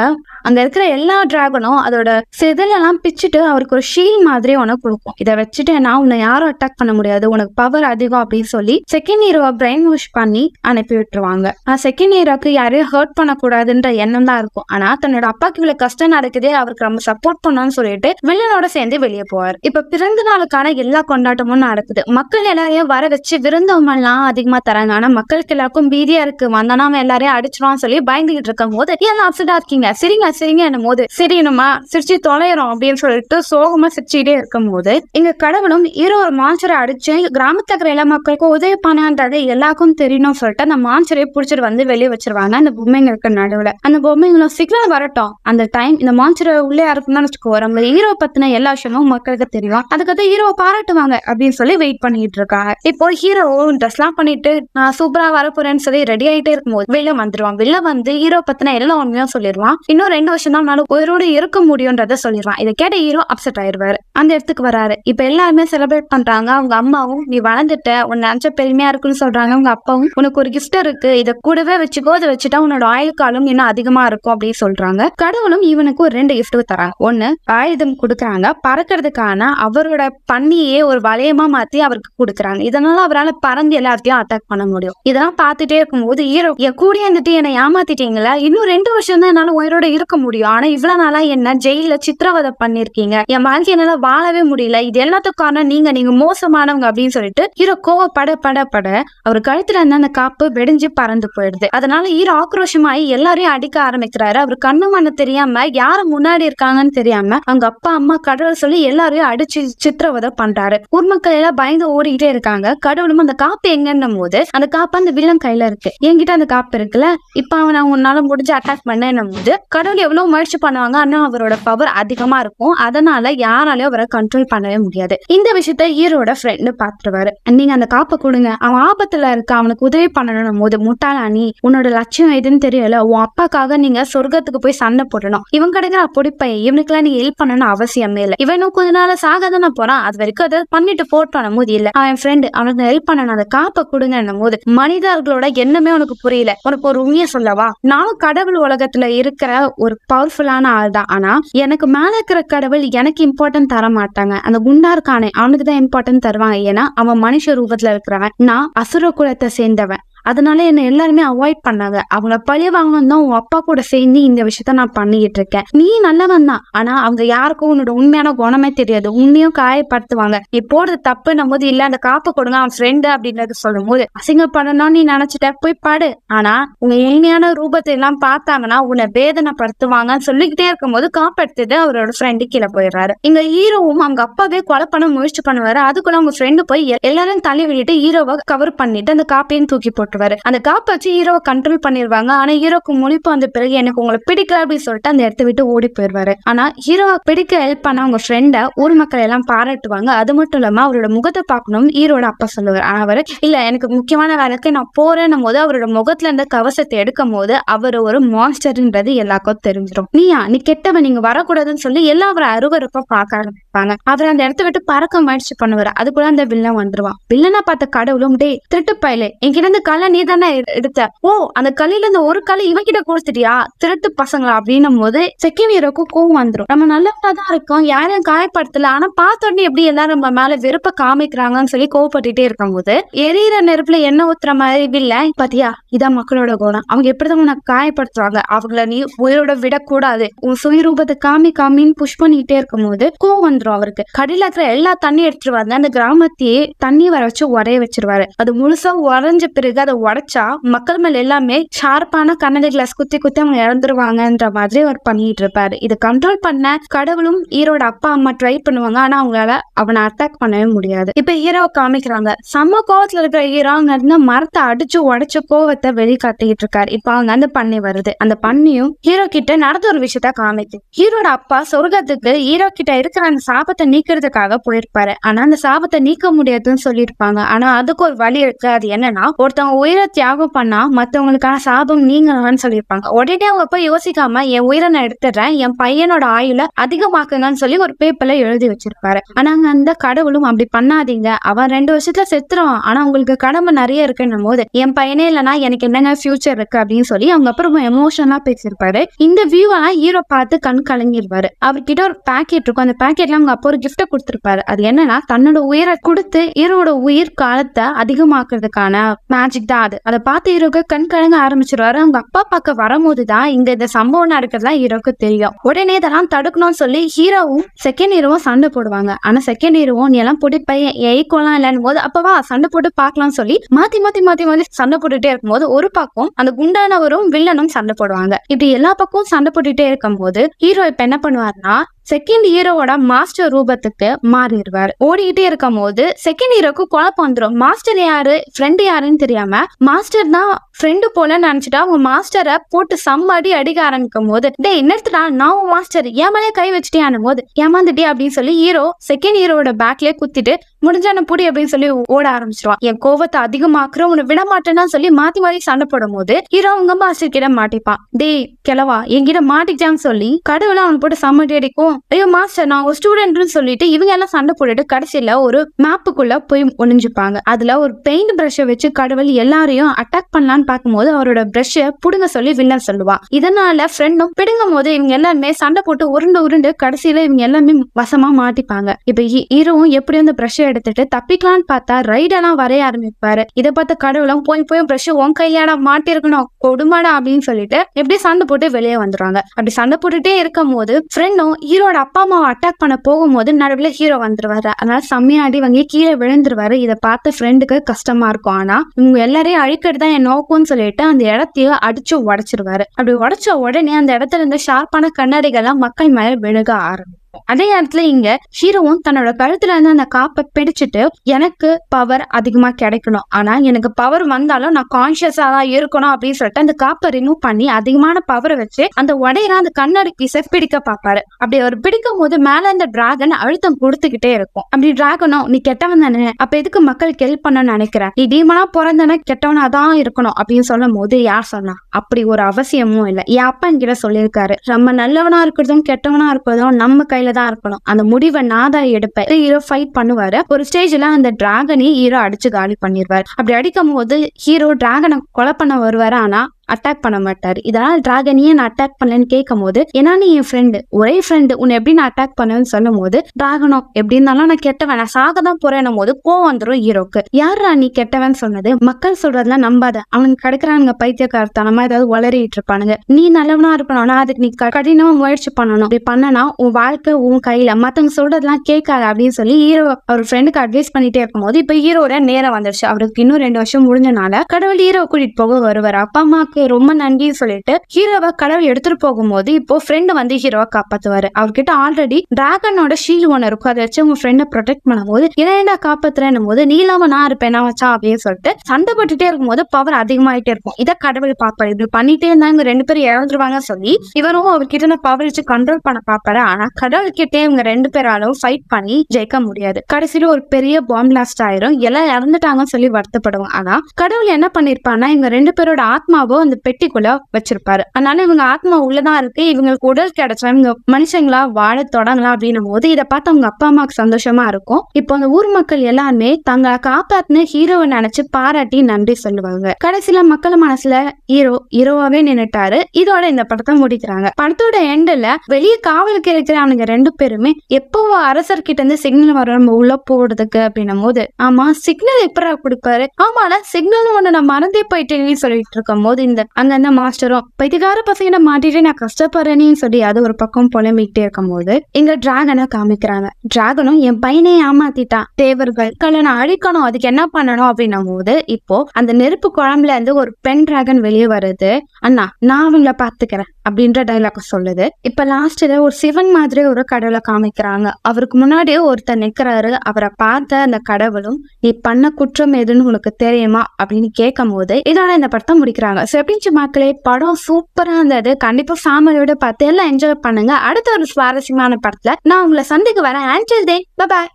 அங்கே இருக்கிற எல்லா டிராகனும் அதோட செதலெல்லாம் பிச்சுட்டு அவருக்கு ஒரு ஷீல் மாதிரி உனக்கு கொடுக்கும் இதை வச்சுட்டு நான் உன்னை யாரும் அட்டாக் பண்ண முடியாது உனக்கு பவர் அதிகம் அப்படின்னு சொல்லி செகண்ட் ஹீரோவை பிரெயின் வாஷ் பண்ணி அனுப்பி விட்டுருவாங்க செகண்ட் இயரோக்கு யாரையும் ஹர்ட் பண்ணக்கூடாதுன்ற எண்ணம் தான் இருக்கும் ஆனால் தன்னோட அப்பாக்கு இவ்வளோ கஷ்டம் கஷ்டம் நடக்குது அவருக்கு நம்ம சப்போர்ட் பண்ணோம்னு சொல்லிட்டு வில்லனோட சேர்ந்து வெளியே போவார் இப்ப பிறந்த நாளுக்கான எல்லா கொண்டாட்டமும் நடக்குது மக்கள் எல்லாரையும் வர வச்சு விருந்தவங்கலாம் அதிகமா தராங்க ஆனா மக்களுக்கு எல்லாருக்கும் பீதியா இருக்கு வந்தனாம எல்லாரையும் அடிச்சிடும் சொல்லி பயந்துகிட்டு இருக்கும் போது எல்லாம் அப்செட்டா இருக்கீங்க சரிங்க சரிங்க என்னும் போது சரியணுமா சிரிச்சு தொலைறோம் அப்படின்னு சொல்லிட்டு சோகமா சிரிச்சுக்கிட்டே இருக்கும் போது இங்க கடவுளும் இரு ஒரு மாஞ்சரை அடிச்சு கிராமத்துல இருக்கிற எல்லா மக்களுக்கும் உதவி பண்ணது எல்லாருக்கும் தெரியணும்னு சொல்லிட்டு அந்த மாஞ்சரையை பிடிச்சிட்டு வந்து வெளியே வச்சிருவாங்க அந்த பொம்மைங்களுக்கு நடுவுல அந்த பொம்மைங்களும் சிக்னல் வரட்டும் அந்த டைம் இந்த மான்ஸ்டரை உள்ளே இறக்குன்னு வச்சுக்கோ நம்ம ஹீரோ பத்தின எல்லா விஷயமும் மக்களுக்கு தெரியும் அதுக்கப்புறம் ஹீரோவை பாராட்டுவாங்க அப்படின்னு சொல்லி வெயிட் பண்ணிட்டு இருக்காங்க இப்போ ஹீரோ ட்ரெஸ் எல்லாம் பண்ணிட்டு நான் சூப்பரா வரப்போறேன்னு சொல்லி ரெடி ஆயிட்டே இருக்கும்போது வெளில வந்துருவான் வெளில வந்து ஹீரோ பத்தின எல்லா உண்மையும் சொல்லிடுவான் இன்னும் ரெண்டு வருஷம் தான் நானும் உயிரோடு இருக்க முடியும்ன்றத சொல்லிடுவான் இதை கேட்ட ஹீரோ அப்செட் ஆயிடுவாரு அந்த இடத்துக்கு வராரு இப்ப எல்லாருமே செலிப்ரேட் பண்றாங்க அவங்க அம்மாவும் நீ வளர்ந்துட்ட உன் நினைச்ச பெருமையா இருக்குன்னு சொல்றாங்க அவங்க அப்பாவும் உனக்கு ஒரு கிஃப்ட் இருக்கு இதை கூடவே வச்சுக்கோ அதை வச்சுட்டா உன்னோட ஆயுள் காலம் இன்னும் அதிகமா இருக்கும் அப்படின்னு சொல்றாங்க கடவுளும் இவனுக்கு ஒரு ரெண்டு கிஃப்ட் தராங்க ஒன்று ஆயுதம் கொடுக்குறாங்க பறக்கிறதுக்கான அவரோட பண்ணியே ஒரு வளையமா மாற்றி அவருக்கு கொடுக்குறாங்க இதனால அவரால் பறந்து எல்லாத்தையும் அட்டாக் பண்ண முடியும் இதெல்லாம் பார்த்துட்டே இருக்கும்போது ஈரோ கூடிய வந்துட்டு என்னை ஏமாத்திட்டீங்களா இன்னும் ரெண்டு வருஷம் தான் என்னால் உயிரோட இருக்க முடியும் ஆனால் இவ்வளோ நாளாக என்ன ஜெயிலில் சித்திரவதை பண்ணியிருக்கீங்க என் வாழ்க்கை என்னால் வாழவே முடியல இது எல்லாத்துக்கும் காரணம் நீங்கள் நீங்கள் மோசமானவங்க அப்படின்னு சொல்லிட்டு ஹீரோ கோவ பட பட பட அவர் கழுத்துல இருந்த அந்த காப்பு வெடிஞ்சு பறந்து போயிடுது அதனால ஈரோ ஆக்ரோஷமாயி எல்லாரையும் அடிக்க ஆரம்பிக்கிறாரு அவர் கண்ணு மண்ணு தெரியாம இருக்காங்க யாரு முன்னாடி இருக்காங்கன்னு தெரியாம அவங்க அப்பா அம்மா கடவுள் சொல்லி எல்லாரையும் அடிச்சு சித்திரவதை பண்றாரு உருமக்கள் எல்லாம் பயந்து ஓடிக்கிட்டே இருக்காங்க கடவுளும் அந்த காப்பு எங்கன்னும் போது அந்த காப்பு அந்த வில்லன் கையில இருக்கு என்கிட்ட அந்த காப்பு இருக்குல்ல இப்ப அவன் உன்னால முடிஞ்சு அட்டாக் பண்ணும் போது கடவுள் எவ்வளவு முயற்சி பண்ணுவாங்க ஆனா அவரோட பவர் அதிகமா இருக்கும் அதனால யாராலையும் அவரை கண்ட்ரோல் பண்ணவே முடியாது இந்த விஷயத்த ஹீரோட ஃப்ரெண்டு பாத்துருவாரு நீங்க அந்த காப்பை கொடுங்க அவன் ஆபத்துல இருக்க அவனுக்கு உதவி பண்ணணும் போது முட்டாளா உன்னோட லட்சியம் எதுன்னு தெரியல உன் அப்பாக்காக நீங்க சொர்க்கத்துக்கு போய் சண்டை போடணும் இவன் கிடைக்கிற பொடி பையன் இவனுக்குலாம் நீ ஹெல்ப் பண்ணணும் அவசியமே இல்லை இவனும் கொஞ்ச நாள் சாக தானே போறான் அது வரைக்கும் அதை பண்ணிட்டு போட்டோம் போது இல்ல அவன் ஃப்ரெண்டு அவனுக்கு ஹெல்ப் பண்ணணும் அந்த காப்பை கொடுங்க போது மனிதர்களோட எண்ணமே உனக்கு புரியல உனக்கு ஒரு உண்மையை சொல்லவா நானும் கடவுள் உலகத்துல இருக்கிற ஒரு பவர்ஃபுல்லான ஆள் தான் ஆனா எனக்கு மேல இருக்கிற கடவுள் எனக்கு இம்பார்ட்டன்ட் தர மாட்டாங்க அந்த குண்டா இருக்கானே அவனுக்கு தான் இம்பார்ட்டன்ட் தருவாங்க ஏன்னா அவன் மனுஷ ரூபத்துல இருக்கிறவன் நான் அசுர குலத்தை சேர்ந்தவன் அதனால என்னை எல்லாருமே அவாய்ட் பண்ணாங்க அவங்கள பழி வாங்கணும் தான் உன் அப்பா கூட சேர்ந்து இந்த விஷயத்த நான் பண்ணிக்கிட்டு இருக்கேன் நீ நல்லவன் தான் ஆனா அவங்க யாருக்கும் உன்னோட உண்மையான குணமே தெரியாது உன்னையும் காயப்படுத்துவாங்க நீ போடுறது தப்புன்னும் போது இல்ல அந்த காப்பு கொடுங்க அவன் ஃப்ரெண்டு அப்படின்றது சொல்லும் போது அசிங்கம் பண்ணணும்னு நீ நினைச்சிட்ட போய் பாடு ஆனா உங்க உண்மையான ரூபத்தை எல்லாம் பார்த்தாங்கன்னா உன்னை வேதனைப்படுத்துவாங்கன்னு சொல்லிக்கிட்டே இருக்கும் போது காப்பாடுத்துட்டு அவரோட ஃப்ரெண்டு கீழே போயிடுறாரு இங்க ஹீரோவும் அவங்க அப்பாவே கொலை பண்ண முயற்சி பண்ணுவாரு அதுக்குள்ள அவங்க ஃப்ரெண்டு போய் எல்லாரும் தள்ளி விட்டுட்டு ஹீரோவை கவர் பண்ணிட்டு அந்த காப்பையும் தூக்கி போட்டு காப்பாற்றுவாரு அந்த காப்பாற்றி ஹீரோவை கண்ட்ரோல் பண்ணிடுவாங்க ஆனா ஹீரோக்கு முழிப்பு வந்த பிறகு எனக்கு உங்களை பிடிக்கல அப்படின்னு சொல்லிட்டு அந்த இடத்த விட்டு ஓடி போயிடுவாரு ஆனா ஹீரோவை பிடிக்க ஹெல்ப் பண்ண அவங்க ஃப்ரெண்டை ஊர் மக்கள் எல்லாம் பாராட்டுவாங்க அது மட்டும் இல்லாம அவரோட முகத்தை பார்க்கணும் ஹீரோட அப்பா சொல்லுவார் ஆனா அவர் இல்ல எனக்கு முக்கியமான வேலைக்கு நான் போறேன்னும் போது அவரோட முகத்துல இருந்த கவசத்தை எடுக்கும் போது அவர் ஒரு மாஸ்டர்ன்றது எல்லாருக்கும் தெரிஞ்சிடும் நீயா நீ கெட்டவன் நீங்க வரக்கூடாதுன்னு சொல்லி எல்லாம் அவரை அருவறுப்பா பார்க்க ஆரம்பிப்பாங்க அவர் அந்த இடத்த விட்டு பறக்க முயற்சி பண்ணுவாரு அது கூட அந்த வில்லன் வந்துருவான் வில்லனா பார்த்த கடவுளும் டே திருட்டு பயிலே என்கிட்ட இருந்து கல கலை நீ தானே எடுத்த ஓ அந்த கலையில இந்த ஒரு கலை இவன் கிட்ட கொடுத்துட்டியா திருட்டு பசங்களா அப்படின்னும் போது செகண்ட் இயருக்கும் கோவம் வந்துடும் நம்ம நல்லவனா தான் இருக்கோம் யாரையும் காயப்படுத்தல ஆனா பார்த்த உடனே எப்படி எல்லாரும் நம்ம மேல வெறுப்ப காமிக்கிறாங்கன்னு சொல்லி கோவப்பட்டுட்டே இருக்கும் போது எரியற நெருப்புல என்ன ஊத்துற மாதிரி இல்ல பாத்தியா இதான் மக்களோட கோணம் அவங்க எப்படிதான் உனக்கு காயப்படுத்துவாங்க அவங்கள நீ உயிரோட விடக்கூடாது உன் சுயரூபத்தை காமி காமின்னு புஷ் பண்ணிக்கிட்டே இருக்கும் போது கோவம் வந்துடும் அவருக்கு கடையில இருக்கிற எல்லா தண்ணி எடுத்துட்டு வந்து அந்த கிராமத்தையே தண்ணி வர வச்சு உரைய வச்சிருவாரு அது முழுசா உறைஞ்ச பிறகு அத அதை உடைச்சா மக்கள் மேல் எல்லாமே ஷார்ப்பான கண்ணடி கிளாஸ் குத்தி குத்தி அவங்க இறந்துருவாங்கன்ற மாதிரி அவர் பண்ணிட்டு இருப்பாரு இதை கண்ட்ரோல் பண்ண கடவுளும் ஹீரோட அப்பா அம்மா ட்ரை பண்ணுவாங்க ஆனா அவங்களால அவனை அட்டாக் பண்ணவே முடியாது இப்ப ஹீரோவை காமிக்கிறாங்க சம கோவத்துல இருக்கிற ஹீரோ அங்க இருந்து மரத்தை அடிச்சு உடைச்ச கோவத்தை வெளிக்காட்டிட்டு இருக்காரு இப்ப அவங்க அந்த பண்ணி வருது அந்த பண்ணியும் ஹீரோ கிட்ட நடந்த ஒரு விஷயத்த காமிக்கு ஹீரோட அப்பா சொர்க்கத்துக்கு ஹீரோ கிட்ட இருக்கிற அந்த சாபத்தை நீக்கிறதுக்காக போயிருப்பாரு ஆனா அந்த சாபத்தை நீக்க முடியாதுன்னு சொல்லியிருப்பாங்க ஆனா அதுக்கு ஒரு வழி இருக்கு அது என்னன்னா ஒருத்தவங்க உயிரை தியாகம் பண்ணா மற்றவங்களுக்கான சாபம் நீங்களான்னு சொல்லியிருப்பாங்க உடனே அவங்க போய் யோசிக்காம என் உயிரை நான் எடுத்துடுறேன் என் பையனோட ஆயுள அதிகமாக்குங்கன்னு சொல்லி ஒரு பேப்பர்ல எழுதி வச்சிருப்பாரு ஆனாங்க அந்த கடவுளும் அப்படி பண்ணாதீங்க அவன் ரெண்டு வருஷத்துல செத்துறான் ஆனா உங்களுக்கு கடமை நிறைய இருக்குன்னும் போது என் பையனே இல்லைனா எனக்கு என்னங்க ஃபியூச்சர் இருக்கு அப்படின்னு சொல்லி அவங்க அப்புறம் எமோஷனலா பேசியிருப்பாரு இந்த வியூவெல்லாம் ஹீரோ பார்த்து கண் கலங்கிடுவாரு அவர்கிட்ட ஒரு பேக்கெட் இருக்கும் அந்த பேக்கெட்ல அவங்க அப்போ ஒரு கிஃப்ட கொடுத்துருப்பாரு அது என்னன்னா தன்னோட உயிரை கொடுத்து ஹீரோட உயிர் காலத்தை அதிகமாக்குறதுக்கான மேஜிக் தான் அது அதை பார்த்து ஹீரோக்கு கண் கலங்க ஆரம்பிச்சிருவாரு அவங்க அப்பா பார்க்க வரும்போது தான் இங்க இந்த சம்பவம் நடக்கிறதா ஹீரோக்கு தெரியும் உடனே இதெல்லாம் தடுக்கணும்னு சொல்லி ஹீரோவும் செகண்ட் ஹீரோவும் சண்டை போடுவாங்க ஆனா செகண்ட் ஹீரோவும் நீ எல்லாம் போட்டு பையன் ஏய்க்கோலாம் இல்லைன்னு போது அப்பவா சண்டை போட்டு பார்க்கலாம்னு சொல்லி மாத்தி மாத்தி மாத்தி மாத்தி சண்டை போட்டுட்டே இருக்கும்போது ஒரு பக்கம் அந்த குண்டானவரும் வில்லனும் சண்டை போடுவாங்க இப்படி எல்லா பக்கமும் சண்டை போட்டுட்டே இருக்கும் போது ஹீரோ இப்ப என்ன பண்ணுவாருன்னா செகண்ட் ஹீரோவோட மாஸ்டர் ரூபத்துக்கு மாறிடுவார் ஓடிக்கிட்டே இருக்கும் போது செகண்ட் ஹீரோக்கு குழப்பம் வந்துடும் மாஸ்டர் யாரு ஃப்ரெண்டு யாருன்னு தெரியாம மாஸ்டர் தான் ஃப்ரெண்டு போல நினைச்சிட்டு அவங்க மாஸ்டரை போட்டு சம்மாடி அடிக்க ஆரம்பிக்கும் போது டே என்னத்துடா நான் உன் மாஸ்டர் ஏமாலே மேலே கை வச்சுட்டேன் போது ஏமாந்துட்டே அப்படின்னு சொல்லி ஹீரோ செகண்ட் ஹீரோட பேக்லயே குத்திட்டு முடிஞ்சான புடி அப்படின்னு சொல்லி ஓட ஆரம்பிச்சிருவான் என் கோவத்தை அதிகமாக்குற உன்னை விட மாட்டேன்னா சொல்லி மாத்தி மாத்தி சண்டை போடும் போது ஹீரோ அவங்க மாஸ்டர் கிட்ட மாட்டிப்பான் டேய் கிளவா என்கிட்ட மாட்டிக்கிட்டான்னு சொல்லி கடவுள அவன் போட்டு சம்மட்டி அடிக்கும் ஐயோ மாஸ்டர் நான் ஒரு ஸ்டூடெண்ட்னு சொல்லிட்டு இவங்க எல்லாம் சண்டை போட்டுட்டு கடைசியில ஒரு மேப்புக்குள்ள போய் ஒளிஞ்சுப்பாங்க அதுல ஒரு பெயிண்ட் பிரஷை வச்சு கடவுள் எல்லாரையும் அட்டாக் பண்ணலான்னு போறான்னு பார்க்கும்போது அவரோட பிரஷ்ஷை புடுங்க சொல்லி வில்லன் சொல்லுவான் இதனால ஃப்ரெண்டும் பிடுங்கும் போது இவங்க எல்லாருமே சண்டை போட்டு உருண்டு உருண்டு கடைசியில இவங்க எல்லாமே வசமா மாட்டிப்பாங்க இப்ப ஹீரோவும் எப்படி வந்து பிரஷ்ஷை எடுத்துட்டு தப்பிக்கலாம்னு பார்த்தா ரைடெல்லாம் வரைய ஆரம்பிப்பாரு இதை பார்த்து கடவுளும் போய் போய் பிரஷ் உன் கையாடா மாட்டிருக்கணும் கொடுமாடா அப்படின்னு சொல்லிட்டு எப்படி சண்டை போட்டு வெளியே வந்துருவாங்க அப்படி சண்டை போட்டுட்டே இருக்கும் போது ஃப்ரெண்டும் ஹீரோட அப்பா அம்மாவை அட்டாக் பண்ண போகும்போது நடுவில் ஹீரோ வந்துருவாரு அதனால செம்மையாடி வாங்கி கீழே விழுந்துருவாரு இதை பார்த்து ஃப்ரெண்டுக்கு கஷ்டமா இருக்கும் ஆனா இவங்க எல்லாரையும் அழிக்கிறது தான் என் நோக்கம் இருக்கும்னு சொல்லிட்டு அந்த இடத்தையும் அடிச்சு உடைச்சிருவாரு அப்படி உடைச்ச உடனே அந்த இடத்துல இருந்த ஷார்ப்பான கண்ணாடிகள்லாம் மக்கள் மேல விழுக ஆரம்பிச்சு அதே நேரத்துல இங்க ஹீரோவும் தன்னோட கழுத்துல இருந்து அந்த காப்பை பிடிச்சிட்டு எனக்கு பவர் அதிகமா கிடைக்கணும் ஆனா எனக்கு பவர் வந்தாலும் நான் கான்சியஸா தான் இருக்கணும் அப்படின்னு சொல்லிட்டு அந்த காப்பை ரிமூவ் பண்ணி அதிகமான பவரை வச்சு அந்த உடையில அந்த கண்ணாடி பீஸை பிடிக்க பாப்பாரு அப்படி அவர் பிடிக்கும் போது மேல இந்த டிராகன் அழுத்தம் கொடுத்துக்கிட்டே இருக்கும் அப்படி டிராகனும் நீ கெட்டவன் தானே அப்ப எதுக்கு மக்களுக்கு ஹெல்ப் பண்ண நினைக்கிறேன் நீ டீமனா பிறந்தனா கெட்டவனா தான் இருக்கணும் அப்படின்னு சொல்லும் போது யார் சொன்னா அப்படி ஒரு அவசியமும் இல்லை என் அப்பா என்கிட்ட சொல்லியிருக்காரு நம்ம நல்லவனா இருக்கிறதும் கெட்டவனா இருக்கிறதும் நம்ம கை கையில தான் இருக்கணும் அந்த முடிவை நான் தான் எடுப்பேன் ஹீரோ ஃபைட் பண்ணுவாரு ஒரு ஸ்டேஜ்ல அந்த டிராகனை ஹீரோ அடிச்சு காலி பண்ணிடுவார் அப்படி அடிக்கும் போது ஹீரோ டிராகனை கொலை பண்ண வருவாரு ஆனா அட்டாக் பண்ண மாட்டார் இதனால் டிராகன் ஏன் அட்டாக் பண்ணலன்னு கேட்கும் போது ஏன்னா நீ என் ஃப்ரெண்டு ஒரே ஃப்ரெண்டு உன்னை எப்படி நான் அட்டாக் பண்ணுவேன்னு சொல்லும் போது டிராகனோ எப்படி இருந்தாலும் நான் கெட்டவன் நான் சாக தான் போறேன் போது கோவம் வந்துடும் ஹீரோக்கு யாரா நீ கெட்டவன் சொன்னது மக்கள் சொல்றதெல்லாம் நம்பாத அவனுக்கு கிடைக்கிறானுங்க பைத்தியக்காரத்தனமா ஏதாவது வளரிட்டு இருப்பானுங்க நீ நல்லவனா இருப்பணும்னா அதுக்கு நீ கடினமா முயற்சி பண்ணணும் இப்படி பண்ணனா உன் வாழ்க்கை உன் கையில மத்தவங்க சொல்றதுலாம் கேட்காது அப்படின்னு சொல்லி ஹீரோ அவர் ஃப்ரெண்டுக்கு அட்வைஸ் பண்ணிட்டே இருக்கும்போது இப்ப ஹீரோட நேரம் வந்துருச்சு அவருக்கு இன்னும் ரெண்டு வருஷம் முடிஞ்சனால கடவுள் ஹீரோ கூட்டிட்டு போக வருவார் அப்பா அம்மாக்கு ஓகே ரொம்ப நன்றின்னு சொல்லிட்டு ஹீரோவை கடவுள் எடுத்துட்டு போகும்போது இப்போ ஃப்ரெண்டு வந்து ஹீரோவை காப்பாத்துவாரு அவர்கிட்ட ஆல்ரெடி டிராகனோட ஷீல் ஒன்று இருக்கும் அதை வச்சு உங்க ஃப்ரெண்டை ப்ரொடெக்ட் பண்ணும்போது என்னடா காப்பாத்துறேன் போது நீலாம நான் இருப்பேன் நான் வச்சா அப்படின்னு சொல்லிட்டு சண்டை இருக்கும் இருக்கும்போது பவர் அதிகமாயிட்டே இருக்கும் இதை கடவுள் பார்ப்பாரு இப்படி பண்ணிட்டே இருந்தா இவங்க ரெண்டு பேரும் இழந்துருவாங்க சொல்லி இவரும் அவர்கிட்ட நான் பவர் வச்சு கண்ட்ரோல் பண்ண பார்ப்பாரு ஆனா கடவுள் கிட்டே இவங்க ரெண்டு பேராலும் ஃபைட் பண்ணி ஜெயிக்க முடியாது கடைசியில ஒரு பெரிய பாம் பிளாஸ்ட் ஆயிரும் எல்லாம் இறந்துட்டாங்கன்னு சொல்லி வருத்தப்படுவோம் ஆனா கடவுள் என்ன பண்ணிருப்பான்னா இவங்க ரெண்டு பேரோட ஆத்மாவோ அந்த பெட்டிக்குள்ள வச்சிருப்பாரு அதனால இவங்க ஆத்மா உள்ளதான் இருக்கு இவங்களுக்கு உடல் கிடைச்சா இவங்க மனுஷங்களா வாழ தொடங்கலாம் அப்படின்னும் போது இதை பார்த்து அவங்க அப்பா அம்மாவுக்கு சந்தோஷமா இருக்கும் இப்போ அந்த ஊர் மக்கள் எல்லாருமே தங்களை காப்பாத்தின ஹீரோவை நினைச்சு பாராட்டி நன்றி சொல்லுவாங்க கடைசியில மக்கள் மனசுல ஹீரோ ஹீரோவாவே நின்னுட்டாரு இதோட இந்த படத்தை முடிக்கிறாங்க படத்தோட எண்ட்ல வெளியே காவலுக்கு இருக்கிற அவனுங்க ரெண்டு பேருமே எப்போ அரசர்கிட்ட இருந்து சிக்னல் வர நம்ம உள்ள போடுறதுக்கு அப்படின்னும் போது ஆமா சிக்னல் எப்படா கொடுப்பாரு ஆமா சிக்னல் ஒண்ணு நான் மறந்தே போயிட்டேன்னு சொல்லிட்டு இருக்கும் போது இந்த அந்தந்த மாஸ்டரும் பைத்தியகார பசங்கள மாட்டிட்டு நான் கஷ்டப்படுறேன்னு சொல்லி அது ஒரு பக்கம் புலம்பிக்கிட்டே போது இந்த டிராகனை காமிக்கிறாங்க டிராகனும் என் பையனை ஏமாத்திட்டான் தேவர்கள் கல்யாணம் அழிக்கணும் அதுக்கு என்ன பண்ணணும் அப்படின்னும் போது இப்போ அந்த நெருப்பு குழம்புல இருந்து ஒரு பெண் டிராகன் வெளியே வருது அண்ணா நான் அவங்கள பாத்துக்கிறேன் அப்படின்ற டைலாக் சொல்லுது இப்ப லாஸ்ட்ல ஒரு சிவன் மாதிரி ஒரு கடவுளை காமிக்கிறாங்க அவருக்கு முன்னாடியே ஒருத்தர் நிக்கிறாரு அவரை பார்த்த அந்த கடவுளும் நீ பண்ண குற்றம் எதுன்னு உனக்கு தெரியுமா அப்படின்னு கேட்கும் போது இதோட இந்த படத்தை முடிக்கிறாங்க பிரபஞ்ச மக்களே படம் சூப்பரா இருந்தது கண்டிப்பா ஃபேமிலியோட பார்த்து எல்லாம் என்ஜாய் பண்ணுங்க அடுத்த ஒரு சுவாரஸ்யமான படத்துல நான் உங்களை சந்திக்க வரேன் ஆன்டில் டே பாய்